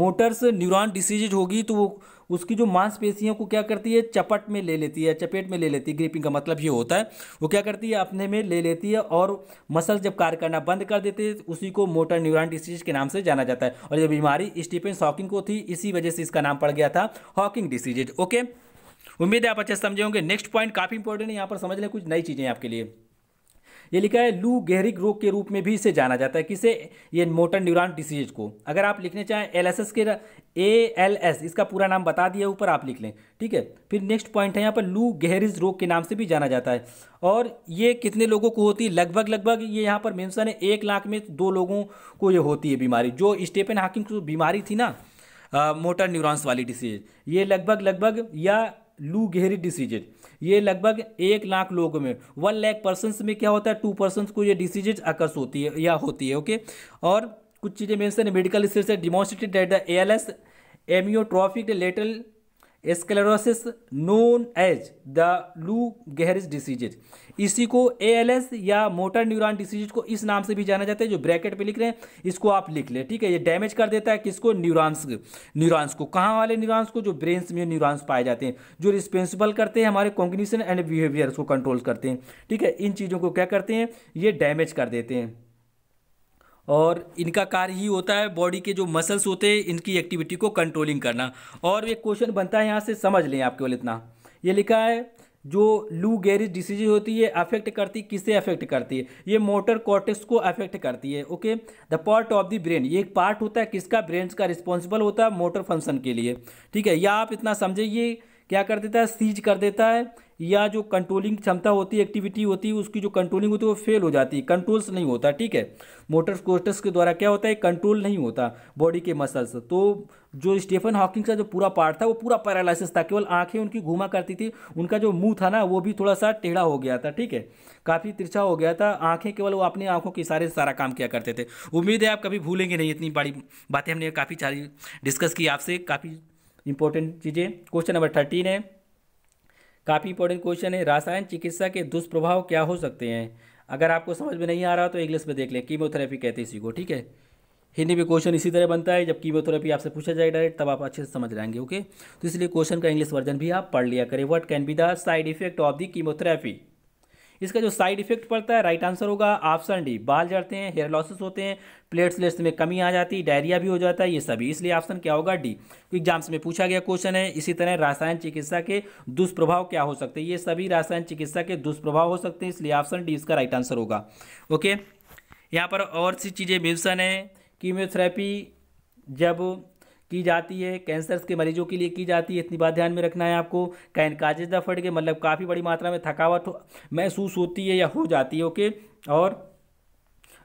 मोटर्स न्यूरॉन डिसीज होगी तो वो उसकी जो मांसपेशियों को क्या करती है चपट में ले लेती है चपेट में ले लेती है ग्रिपिंग का मतलब ये होता है वो क्या करती है अपने में ले लेती है और मसल जब कार्य करना बंद कर देते हैं उसी को मोटर न्यूरॉन डिसीज के नाम से जाना जाता है और ये बीमारी स्टीफन हॉकिंग को थी इसी वजह से इसका नाम पड़ गया था हॉकिंग डिसीज ओके उम्मीद है आप अच्छे समझे होंगे नेक्स्ट पॉइंट काफ़ी इंपॉर्टेंट है यहाँ पर समझ लें कुछ नई चीज़ें आपके लिए ये लिखा है लू गहरिक रोग के रूप में भी इसे जाना जाता है किसे ये मोटर न्यूरॉन डिसीज को अगर आप लिखने चाहें एल के ए एल एस इसका पूरा नाम बता दिया ऊपर आप लिख लें ठीक है फिर नेक्स्ट पॉइंट है यहाँ पर लू गहरिज रोग के नाम से भी जाना जाता है और ये कितने लोगों को होती है लगभग लगभग ये यहाँ पर मेन्सन है एक लाख में दो लोगों को ये होती है बीमारी जो स्टेपन हाकिंग बीमारी थी ना मोटर न्यूरॉन्स वाली डिसीज ये लगभग लगभग या लू गहरी डिसीजेज ये लगभग एक लाख लोगों में वन लैख पर्सन में क्या होता है टू पर्सन को ये डिसीजेज आकर्ष होती है या होती है ओके और कुछ चीज़ें मेंशन मेडिकल रिसर्च से demonstrated the L S amyotrophic lateral sclerosis known as the Lou Gehrig's diseases इसी को एएलएस या मोटर न्यूरॉन डिसीजेज को इस नाम से भी जाना जाता है जो ब्रैकेट पे लिख रहे हैं इसको आप लिख लें ठीक है ये डैमेज कर देता है किसको न्यूरॉन्स न्यूरॉन्स को कहाँ वाले न्यूरॉन्स को जो ब्रेन्स में न्यूरॉन्स पाए जाते हैं जो रिस्पॉन्सिबल करते हैं हमारे कॉम्बिनेशन एंड बिहेवियर्स को कंट्रोल करते हैं ठीक है इन चीज़ों को क्या करते हैं ये डैमेज कर देते हैं और इनका कार्य ही होता है बॉडी के जो मसल्स होते हैं इनकी एक्टिविटी को कंट्रोलिंग करना और एक क्वेश्चन बनता है यहाँ से समझ लें आप केवल इतना ये लिखा है जो लू गैरिज डिसीज होती है अफेक्ट करती किसे अफेक्ट करती है ये मोटर कॉर्टेक्स को अफेक्ट करती है okay the part of the brain ये एक पार्ट होता है किसका ब्रेन का रिस्पॉन्सिबल होता है मोटर फंक्शन के लिए ठीक है या आप इतना समझिए क्या कर देता है सीज कर देता है या जो कंट्रोलिंग क्षमता होती है एक्टिविटी होती है उसकी जो कंट्रोलिंग होती है वो फेल हो जाती है कंट्रोल्स नहीं होता ठीक है मोटर कोस्टर्स के द्वारा क्या होता है कंट्रोल नहीं होता बॉडी के मसल्स तो जो स्टीफन हॉकिंग का जो पूरा पार्ट था वो पूरा पैरालिसिस था केवल आंखें उनकी घूमा करती थी उनका जो मुंह था ना वो भी थोड़ा सा टेढ़ा हो गया था ठीक है काफ़ी तिरछा हो गया था आंखें केवल वो अपनी आंखों के सारे सारा काम किया करते थे उम्मीद है आप कभी भूलेंगे नहीं इतनी बड़ी बातें हमने काफ़ी सारी डिस्कस की आपसे काफ़ी इंपॉर्टेंट चीज़ें क्वेश्चन नंबर थर्टीन है काफ़ी इंपॉर्टेंट क्वेश्चन है रासायन चिकित्सा के दुष्प्रभाव क्या हो सकते हैं अगर आपको समझ में नहीं आ रहा तो इंग्लिश में देख लें कीमोथेरेपी कहते हैं इसी को ठीक है हिंदी में क्वेश्चन इसी तरह बनता है जब कीमोथेरेपी आपसे पूछा जाए डायरेक्ट तब आप अच्छे से समझ लाएंगे ओके तो इसलिए क्वेश्चन का इंग्लिश वर्जन भी आप पढ़ लिया करें what can be the side effect of the chemotherapy इसका जो साइड इफेक्ट पड़ता है राइट आंसर होगा ऑप्शन डी बाल जड़ते हैं हेयर लॉसेस होते हैं प्लेट्सलेट्स में कमी आ जाती है डायरिया भी हो जाता है ये सभी इसलिए ऑप्शन क्या होगा डी एग्जाम्स में पूछा गया क्वेश्चन है इसी तरह रासायन चिकित्सा के दुष्प्रभाव क्या हो सकते हैं ये सभी रासायन चिकित्सा के दुष्प्रभाव हो सकते हैं इसलिए ऑप्शन डी इसका राइट आंसर होगा ओके यहाँ पर और सी चीज़ें मिल्सन है कीमियोथेरेपी जब की जाती है कैंसर के मरीजों के लिए की जाती है इतनी बात ध्यान में रखना है आपको कैन द फट के मतलब काफ़ी बड़ी मात्रा में थकावट महसूस होती है या हो जाती है ओके और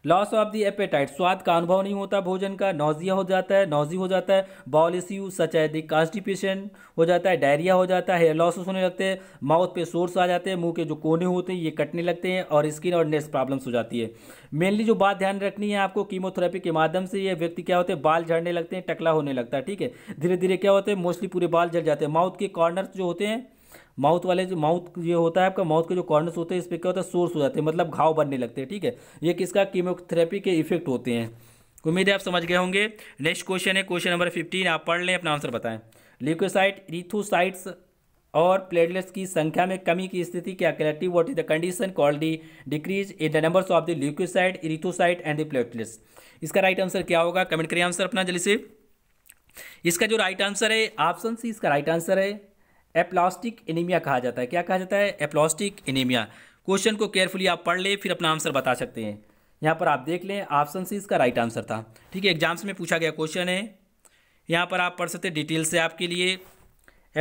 लॉस ऑफ दी एपेटाइट स्वाद का अनुभव नहीं होता भोजन का नोजिया हो जाता है नौजी हो जाता है बॉल इश्यू सच है दी कॉन्स्टिपेशन हो जाता है डायरिया हो जाता है हेयर लॉसेस होने लगते हैं माउथ पे सोर्स आ जाते हैं मुंह के जो कोने होते हैं ये कटने लगते हैं और स्किन और नेस प्रॉब्लम्स हो जाती है मेनली जो बात ध्यान रखनी है आपको कीमोथेरेपी के माध्यम से ये व्यक्ति क्या होते हैं बाल झड़ने लगते हैं टकला होने लगता है ठीक है धीरे धीरे क्या होते हैं मोस्टली पूरे बाल झड़ जाते हैं माउथ के कॉर्नर जो होते हैं माउथ वाले जो माउथ ये होता है आपका माउथ के जो कॉर्नर्स होते हैं इस पर क्या होता है सोर्स हो जाते हैं मतलब घाव बनने लगते हैं ठीक है ये किसका कीमोथेरेपी के इफेक्ट होते हैं उम्मीद है आप समझ गए होंगे नेक्स्ट क्वेश्चन है क्वेश्चन नंबर फिफ्टीन आप पढ़ लें अपना आंसर बताएं लिक्विसाइट रिथोसाइट्स और प्लेटलेट्स की संख्या में कमी की स्थिति क्या कहलाती what is the condition called the decrease in the numbers of the leukocyte erythrocyte and the platelets इसका राइट आंसर क्या होगा कमेंट करिए आंसर अपना जल्दी से इसका जो राइट आंसर है ऑप्शन सी इसका राइट आंसर है एप्लास्टिक एनीमिया कहा जाता है क्या कहा जाता है एप्लास्टिक एनीमिया क्वेश्चन को केयरफुली आप पढ़ लें फिर अपना आंसर बता सकते हैं यहाँ पर आप देख लें ऑप्शन सी इसका राइट आंसर था ठीक है एग्जाम्स में पूछा गया क्वेश्चन है यहाँ पर आप पढ़ सकते हैं डिटेल से आपके लिए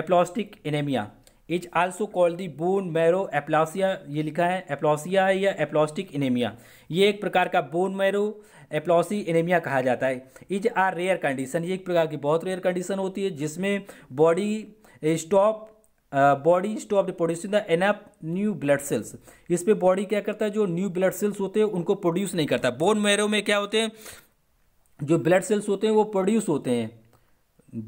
aplastic anaemia is also called the bone marrow aplasia ये लिखा है एप्लासिया या एप्लास्टिक एनीमिया ये एक प्रकार का बोन मैरो एप्लॉसी एनीमिया कहा जाता है इज आर रेयर कंडीशन ये एक प्रकार की बहुत रेयर कंडीशन होती है जिसमें body stop body stop producing the एनएप न्यू ब्लड सेल्स इस पर बॉडी क्या करता है जो न्यू ब्लड सेल्स होते हैं उनको प्रोड्यूस नहीं करता बोन मेरो में क्या होते हैं जो ब्लड सेल्स होते हैं वो प्रोड्यूस होते हैं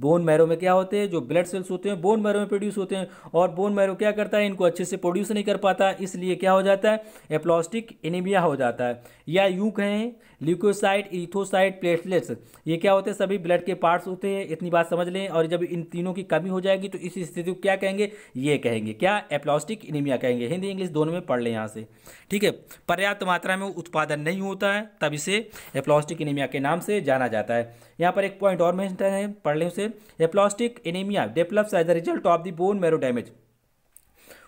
बोन मैरो में क्या होते हैं जो ब्लड सेल्स होते हैं बोन मैरो में प्रोड्यूस होते हैं और बोन मैरो क्या करता है इनको अच्छे से प्रोड्यूस नहीं कर पाता इसलिए क्या हो जाता है एप्लास्टिक एनीमिया हो जाता है या यूँ कहें ल्यूकोसाइट इथोसाइट प्लेटलेट्स ये क्या होते हैं सभी ब्लड के पार्ट्स होते हैं इतनी बात समझ लें और जब इन तीनों की कमी हो जाएगी तो इस स्थिति को क्या कहेंगे ये कहेंगे क्या एप्लास्टिक एनीमिया कहेंगे हिंदी इंग्लिश दोनों में पढ़ लें यहाँ से ठीक है पर्याप्त मात्रा में उत्पादन नहीं होता है तब इसे एप्लास्टिक एनीमिया के नाम से जाना जाता है यहाँ पर एक पॉइंट और मैं है पढ़ लें उसे aplastic anaemia develops as a result of the bone marrow damage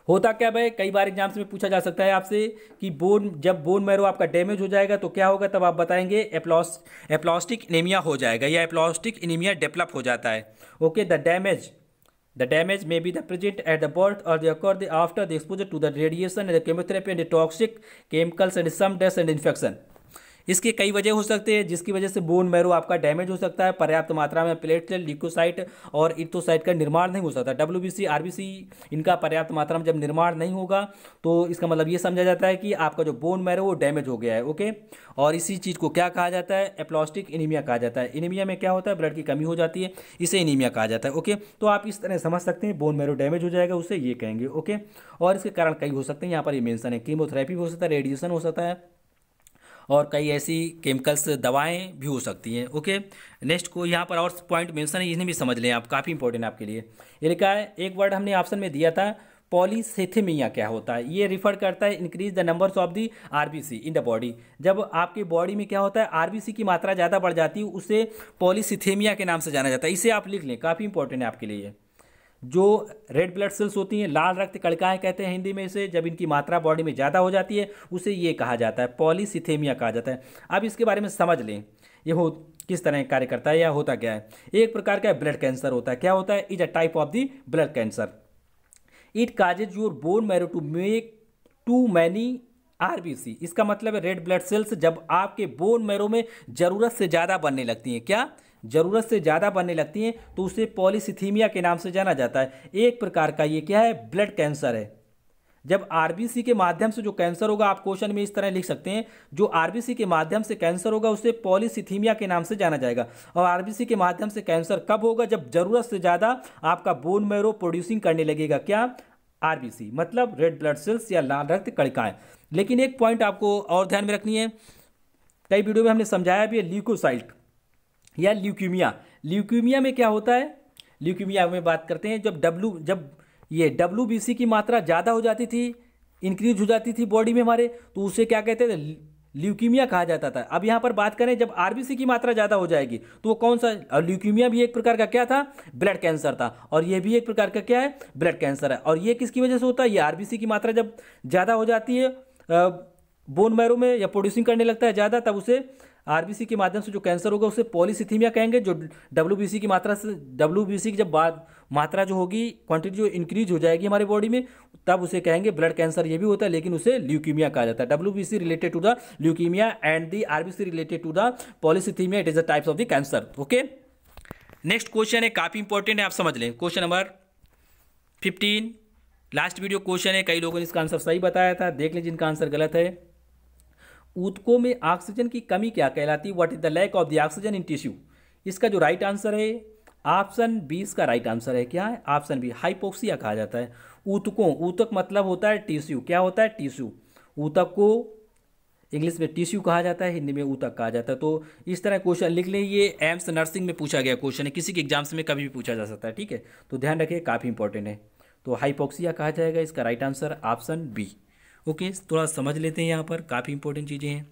होता क्या भाई कई बार एग्जाम्स में पूछा जा सकता है आपसे कि बोन जब बोन मैरो आपका डैमेज हो जाएगा तो क्या होगा तब आप बताएंगे एप्लॉस एप्लास्टिक एनीमिया हो जाएगा या एप्लास्टिक एनीमिया डेवलप हो जाता है okay the damage the damage may be the present at the birth और they occur the after the exposure to the radiation and chemotherapy and toxic chemicals and some and and infection इसके कई वजह हो सकते हैं जिसकी वजह से बोन मैरो आपका डैमेज हो सकता है पर्याप्त मात्रा में प्लेटलेट लिकोसाइट और इथोसाइट का निर्माण नहीं हो सकता डब्ल्यू बी इनका पर्याप्त मात्रा में जब निर्माण नहीं होगा तो इसका मतलब ये समझा जाता है कि आपका जो बोन मैरो वो डैमेज हो गया है ओके और इसी चीज़ को क्या कहा जाता है एप्लास्टिक इनिमिया कहा जाता है इनिमिया में क्या होता है ब्लड की कमी हो जाती है इसे इनिमिया कहा जाता है ओके तो आप इस तरह समझ सकते हैं बोन मैरो डैमेज हो जाएगा उसे ये कहेंगे ओके और इसके कारण कई हो सकते हैं यहाँ पर ये मेंशन है कीमोथेरेपी हो सकता है रेडिएशन हो सकता है और कई ऐसी केमिकल्स दवाएं भी हो सकती हैं ओके नेक्स्ट को यहाँ पर और पॉइंट मेंशन है इन्हें भी समझ लें आप काफ़ी इंपॉर्टेंट आपके लिए ये लिखा है एक वर्ड हमने ऑप्शन में दिया था पॉलीसेथेमिया क्या होता है ये रिफर करता है increase the numbers of the RBC in the body जब आपके बॉडी में क्या होता है आरबीसी की मात्रा ज़्यादा बढ़ जाती है उसे पॉलीसिथेमिया के नाम से जाना जाता है इसे आप लिख लें काफ़ी इंपॉर्टेंट है आपके लिए जो रेड ब्लड सेल्स होती हैं लाल रक्त कड़काएँ कहते हैं हिंदी में इसे जब इनकी मात्रा बॉडी में ज़्यादा हो जाती है उसे ये कहा जाता है पॉलीसिथेमिया कहा जाता है अब इसके बारे में समझ लें ये हो किस तरह कार्य करता है या होता क्या है एक प्रकार का ब्लड कैंसर होता है क्या होता है is a type of the blood cancer it causes your bone marrow to make too many RBC इसका मतलब है रेड ब्लड सेल्स जब आपके बोन मैरो में ज़रूरत से ज़्यादा बनने लगती हैं क्या ज़रूरत से ज़्यादा बनने लगती हैं तो उसे पॉलिसिथीमिया के नाम से जाना जाता है एक प्रकार का ये क्या है ब्लड कैंसर है जब आर के माध्यम से जो कैंसर होगा आप क्वेश्चन में इस तरह लिख सकते हैं जो आर के माध्यम से कैंसर होगा उसे पॉलिसिथीमिया के नाम से जाना जाएगा और आर के माध्यम से कैंसर कब होगा जब जरूरत से ज़्यादा आपका बोन मैरो प्रोड्यूसिंग करने लगेगा क्या आर मतलब रेड ब्लड सेल्स या लाल रक्त कड़काएँ लेकिन एक पॉइंट आपको और ध्यान में रखनी है कई वीडियो में हमने समझाया भी है ल्यूकोसाइट या ल्यूक्यूमिया ल्यूक्यूमिया में क्या होता है ल्यूक्यूमिया में बात करते हैं जब डब्लू जब ये डब्लू की मात्रा ज़्यादा हो जाती थी इंक्रीज हो जाती थी बॉडी में हमारे तो उसे क्या कहते थे ल्यूकीमिया कहा जाता था अब यहाँ पर बात करें जब सी की मात्रा ज़्यादा हो जाएगी तो वो कौन सा और ल्यूकीमिया भी एक प्रकार का क्या था ब्लड कैंसर था और ये भी एक प्रकार का क्या है ब्लड कैंसर है और ये किसकी वजह से होता है ये सी की मात्रा जब ज़्यादा हो जाती है बोन मैरो में या प्रोड्यूसिंग करने लगता है ज़्यादा तब उसे आरबीसी के माध्यम से जो कैंसर होगा उसे पॉलीसिथीमिया कहेंगे जो डब्ल्यू की मात्रा से डब्ल्यू की जब मात्रा जो होगी क्वांटिटी जो इंक्रीज हो जाएगी हमारे बॉडी में तब उसे कहेंगे ब्लड कैंसर ये भी होता है लेकिन उसे ल्यूकीमिया कहा जाता है W related to the leukaemia and the RBC related to the polycythaemia it is the types of the cancer okay next question है काफ़ी इंपॉर्टेंट है आप समझ लें question number fifteen last video question है कई लोगों ने इसका आंसर सही बताया था देख लें जिनका आंसर गलत है ऊतकों में ऑक्सीजन की कमी क्या कहलाती है what is the lack of the oxygen in tissue इसका जो राइट आंसर है ऑप्शन बी इसका राइट आंसर है क्या है ऑप्शन बी हाइपोक्सिया कहा जाता है ऊतकों ऊतक मतलब होता है टिश्यू क्या होता है टिश्यू ऊतक को इंग्लिश में टिश्यू कहा जाता है हिंदी में ऊतक कहा जाता है तो इस तरह क्वेश्चन लिख लें ये एम्स नर्सिंग में पूछा गया क्वेश्चन है किसी के एग्जाम्स में कभी भी पूछा जा सकता है ठीक है तो ध्यान रखिए काफ़ी इंपॉर्टेंट है तो हाइपोक्सिया कहा जाएगा इसका right answer option B okay थोड़ा समझ लेते हैं यहाँ पर काफ़ी इंपॉर्टेंट चीज़ें हैं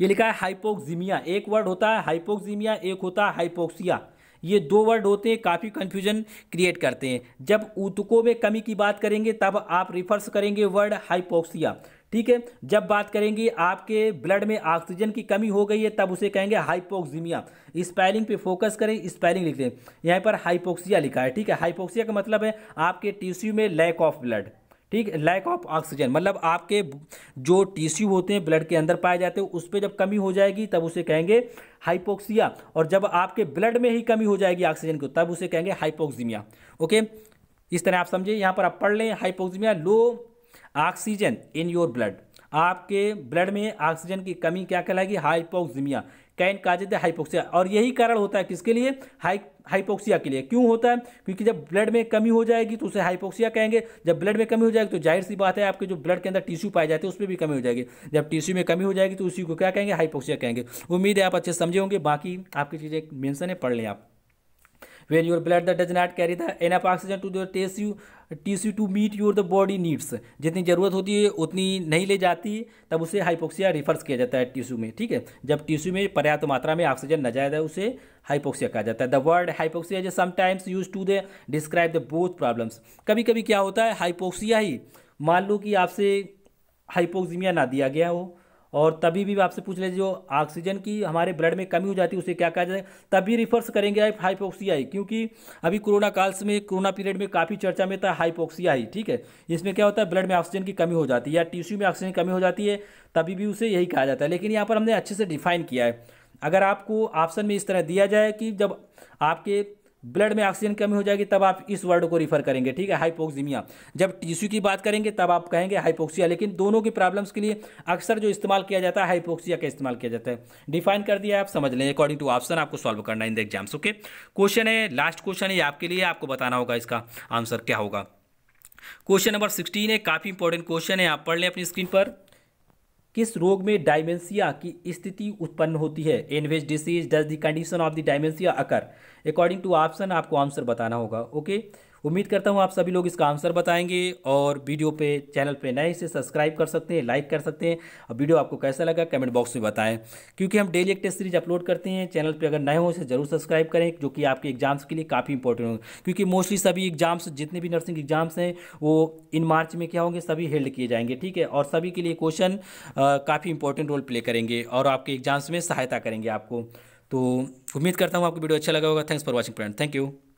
ये लिखा है हाइपोक्जीमिया एक वर्ड होता है हाइपोक्जीमिया एक होता है हाइपोक्सिया ये दो वर्ड होते हैं काफ़ी कन्फ्यूजन क्रिएट करते हैं जब ऊतकों में कमी की बात करेंगे तब आप रिफर्स करेंगे वर्ड हाइपोक्सिया ठीक है जब बात करेंगे आपके ब्लड में ऑक्सीजन की कमी हो गई है तब उसे कहेंगे हाइपोक्सीमिया स्पेलिंग पे फोकस करें स्पेलिंग लिख लें यहाँ पर हाइपोक्सिया लिखा है ठीक है हाइपोक्सिया का मतलब है आपके टिश्यू में लैक ऑफ ब्लड ठीक लैक ऑफ ऑक्सीजन मतलब आपके जो टिश्यू होते हैं ब्लड के अंदर पाए जाते हैं उस पर जब कमी हो जाएगी तब उसे कहेंगे हाइपोक्सिया और जब आपके ब्लड में ही कमी हो जाएगी ऑक्सीजन को तब उसे कहेंगे हाइपोक्सीमिया ओके इस तरह आप समझिए यहाँ पर आप पढ़ लें hypoxaemia low oxygen in your blood आपके ब्लड में ऑक्सीजन की कमी क्या कहलाएगी हाइपोक्सीमिया कैन है हाइपोक्सिया और यही कारण होता है किसके लिए हाई हाइपोक्सिया के लिए क्यों होता है क्योंकि जब ब्लड में कमी हो जाएगी तो उसे हाइपोक्सिया कहेंगे जब ब्लड में कमी हो जाएगी तो जाहिर सी बात है आपके जो ब्लड के अंदर टिश्यू पाए जाते हैं उसमें भी कमी हो जाएगी जब टिश्यू में कमी हो जाएगी तो उसी को क्या कहेंगे हाइपोक्सिया कहेंगे उम्मीद है आप अच्छे समझे होंगे बाकी आपकी चीज़ें मेंशन है पढ़ लें आप where your bladder does not carry the enough oxygen to your tissue tissue to meet your the body needs जितनी ज़रूरत होती है उतनी नहीं ले जाती तब उसे हाइपोक्सिया रिफर्स किया जाता है टिश्यू में ठीक है जब टिश्यू में पर्याप्त मात्रा में ऑक्सीजन न जाए उसे हाइपोक्सिया कहा जाता है द वर्ड हाइपोक्सिया जो sometimes use to the describe the both problems कभी कभी क्या होता है हाइपोक्सिया ही मान लो कि आपसे हाइपोक्सीमिया ना दिया गया हो और तभी भी आपसे पूछ लीजिए जो ऑक्सीजन की हमारे ब्लड में कमी हो जाती है उसे क्या कहा जाए तभी रिफर्स करेंगे आप हाइपोक्सियाई क्योंकि अभी कोरोना काल में कोरोना पीरियड में काफ़ी चर्चा में था हाइपोक्सियाई ठीक है इसमें क्या होता है ब्लड में ऑक्सीजन की कमी हो जाती है या टिश्यू में ऑक्सीजन की कमी हो जाती है तभी भी उसे यही कहा जाता है लेकिन यहाँ पर हमने अच्छे से डिफाइन किया है अगर आपको ऑप्शन में इस तरह दिया जाए कि जब आपके ब्लड में ऑक्सीजन कमी हो जाएगी तब आप इस वर्ड को रिफर करेंगे ठीक है हाइपोक्सीमिया जब टिश्यू की बात करेंगे तब आप कहेंगे हाइपोक्सिया लेकिन दोनों की प्रॉब्लम्स के लिए अक्सर जो इस्तेमाल किया जाता है हाइपोक्सिया का इस्तेमाल किया जाता है डिफाइन कर दिया आप समझ लें अकॉर्डिंग टू ऑप्शन आपको सॉल्व करना है in the exams okay question है लास्ट क्वेश्चन है आपके लिए आपको बताना होगा इसका आंसर क्या होगा क्वेश्चन नंबर सिक्सटीन है काफ़ी इंपॉर्टेंट क्वेश्चन है आप पढ़ लें अपनी स्क्रीन पर किस रोग में डायमेंसिया की स्थिति उत्पन्न होती है in which disease does the condition of the dementia occur according to option आपको आंसर बताना होगा ओके okay? उम्मीद करता हूँ आप सभी लोग इसका आंसर बताएंगे और वीडियो पे चैनल पे नए से सब्सक्राइब कर सकते हैं लाइक कर सकते हैं और वीडियो आपको कैसा लगा कमेंट बॉक्स में बताएं क्योंकि हम डेली एक टेस्ट सीरीज अपलोड करते हैं चैनल पर अगर नए हो इसे जरूर सब्सक्राइब करें जो कि आपके एग्जाम्स के लिए काफ़ी इंपॉर्टेंट होंगे क्योंकि मोस्टली सभी एग्जाम्स जितने भी नर्सिंग एग्जाम्स हैं वो इन मार्च में क्या होंगे सभी हेल्ड किए जाएंगे ठीक है और सभी के लिए क्वेश्चन काफ़ी इंपॉर्टेंट रोल प्ले करेंगे और आपके एग्जाम्स में सहायता करेंगे आपको तो उम्मीद करता हूँ आपको वीडियो अच्छा लगा होगा thanks for watching friend thank you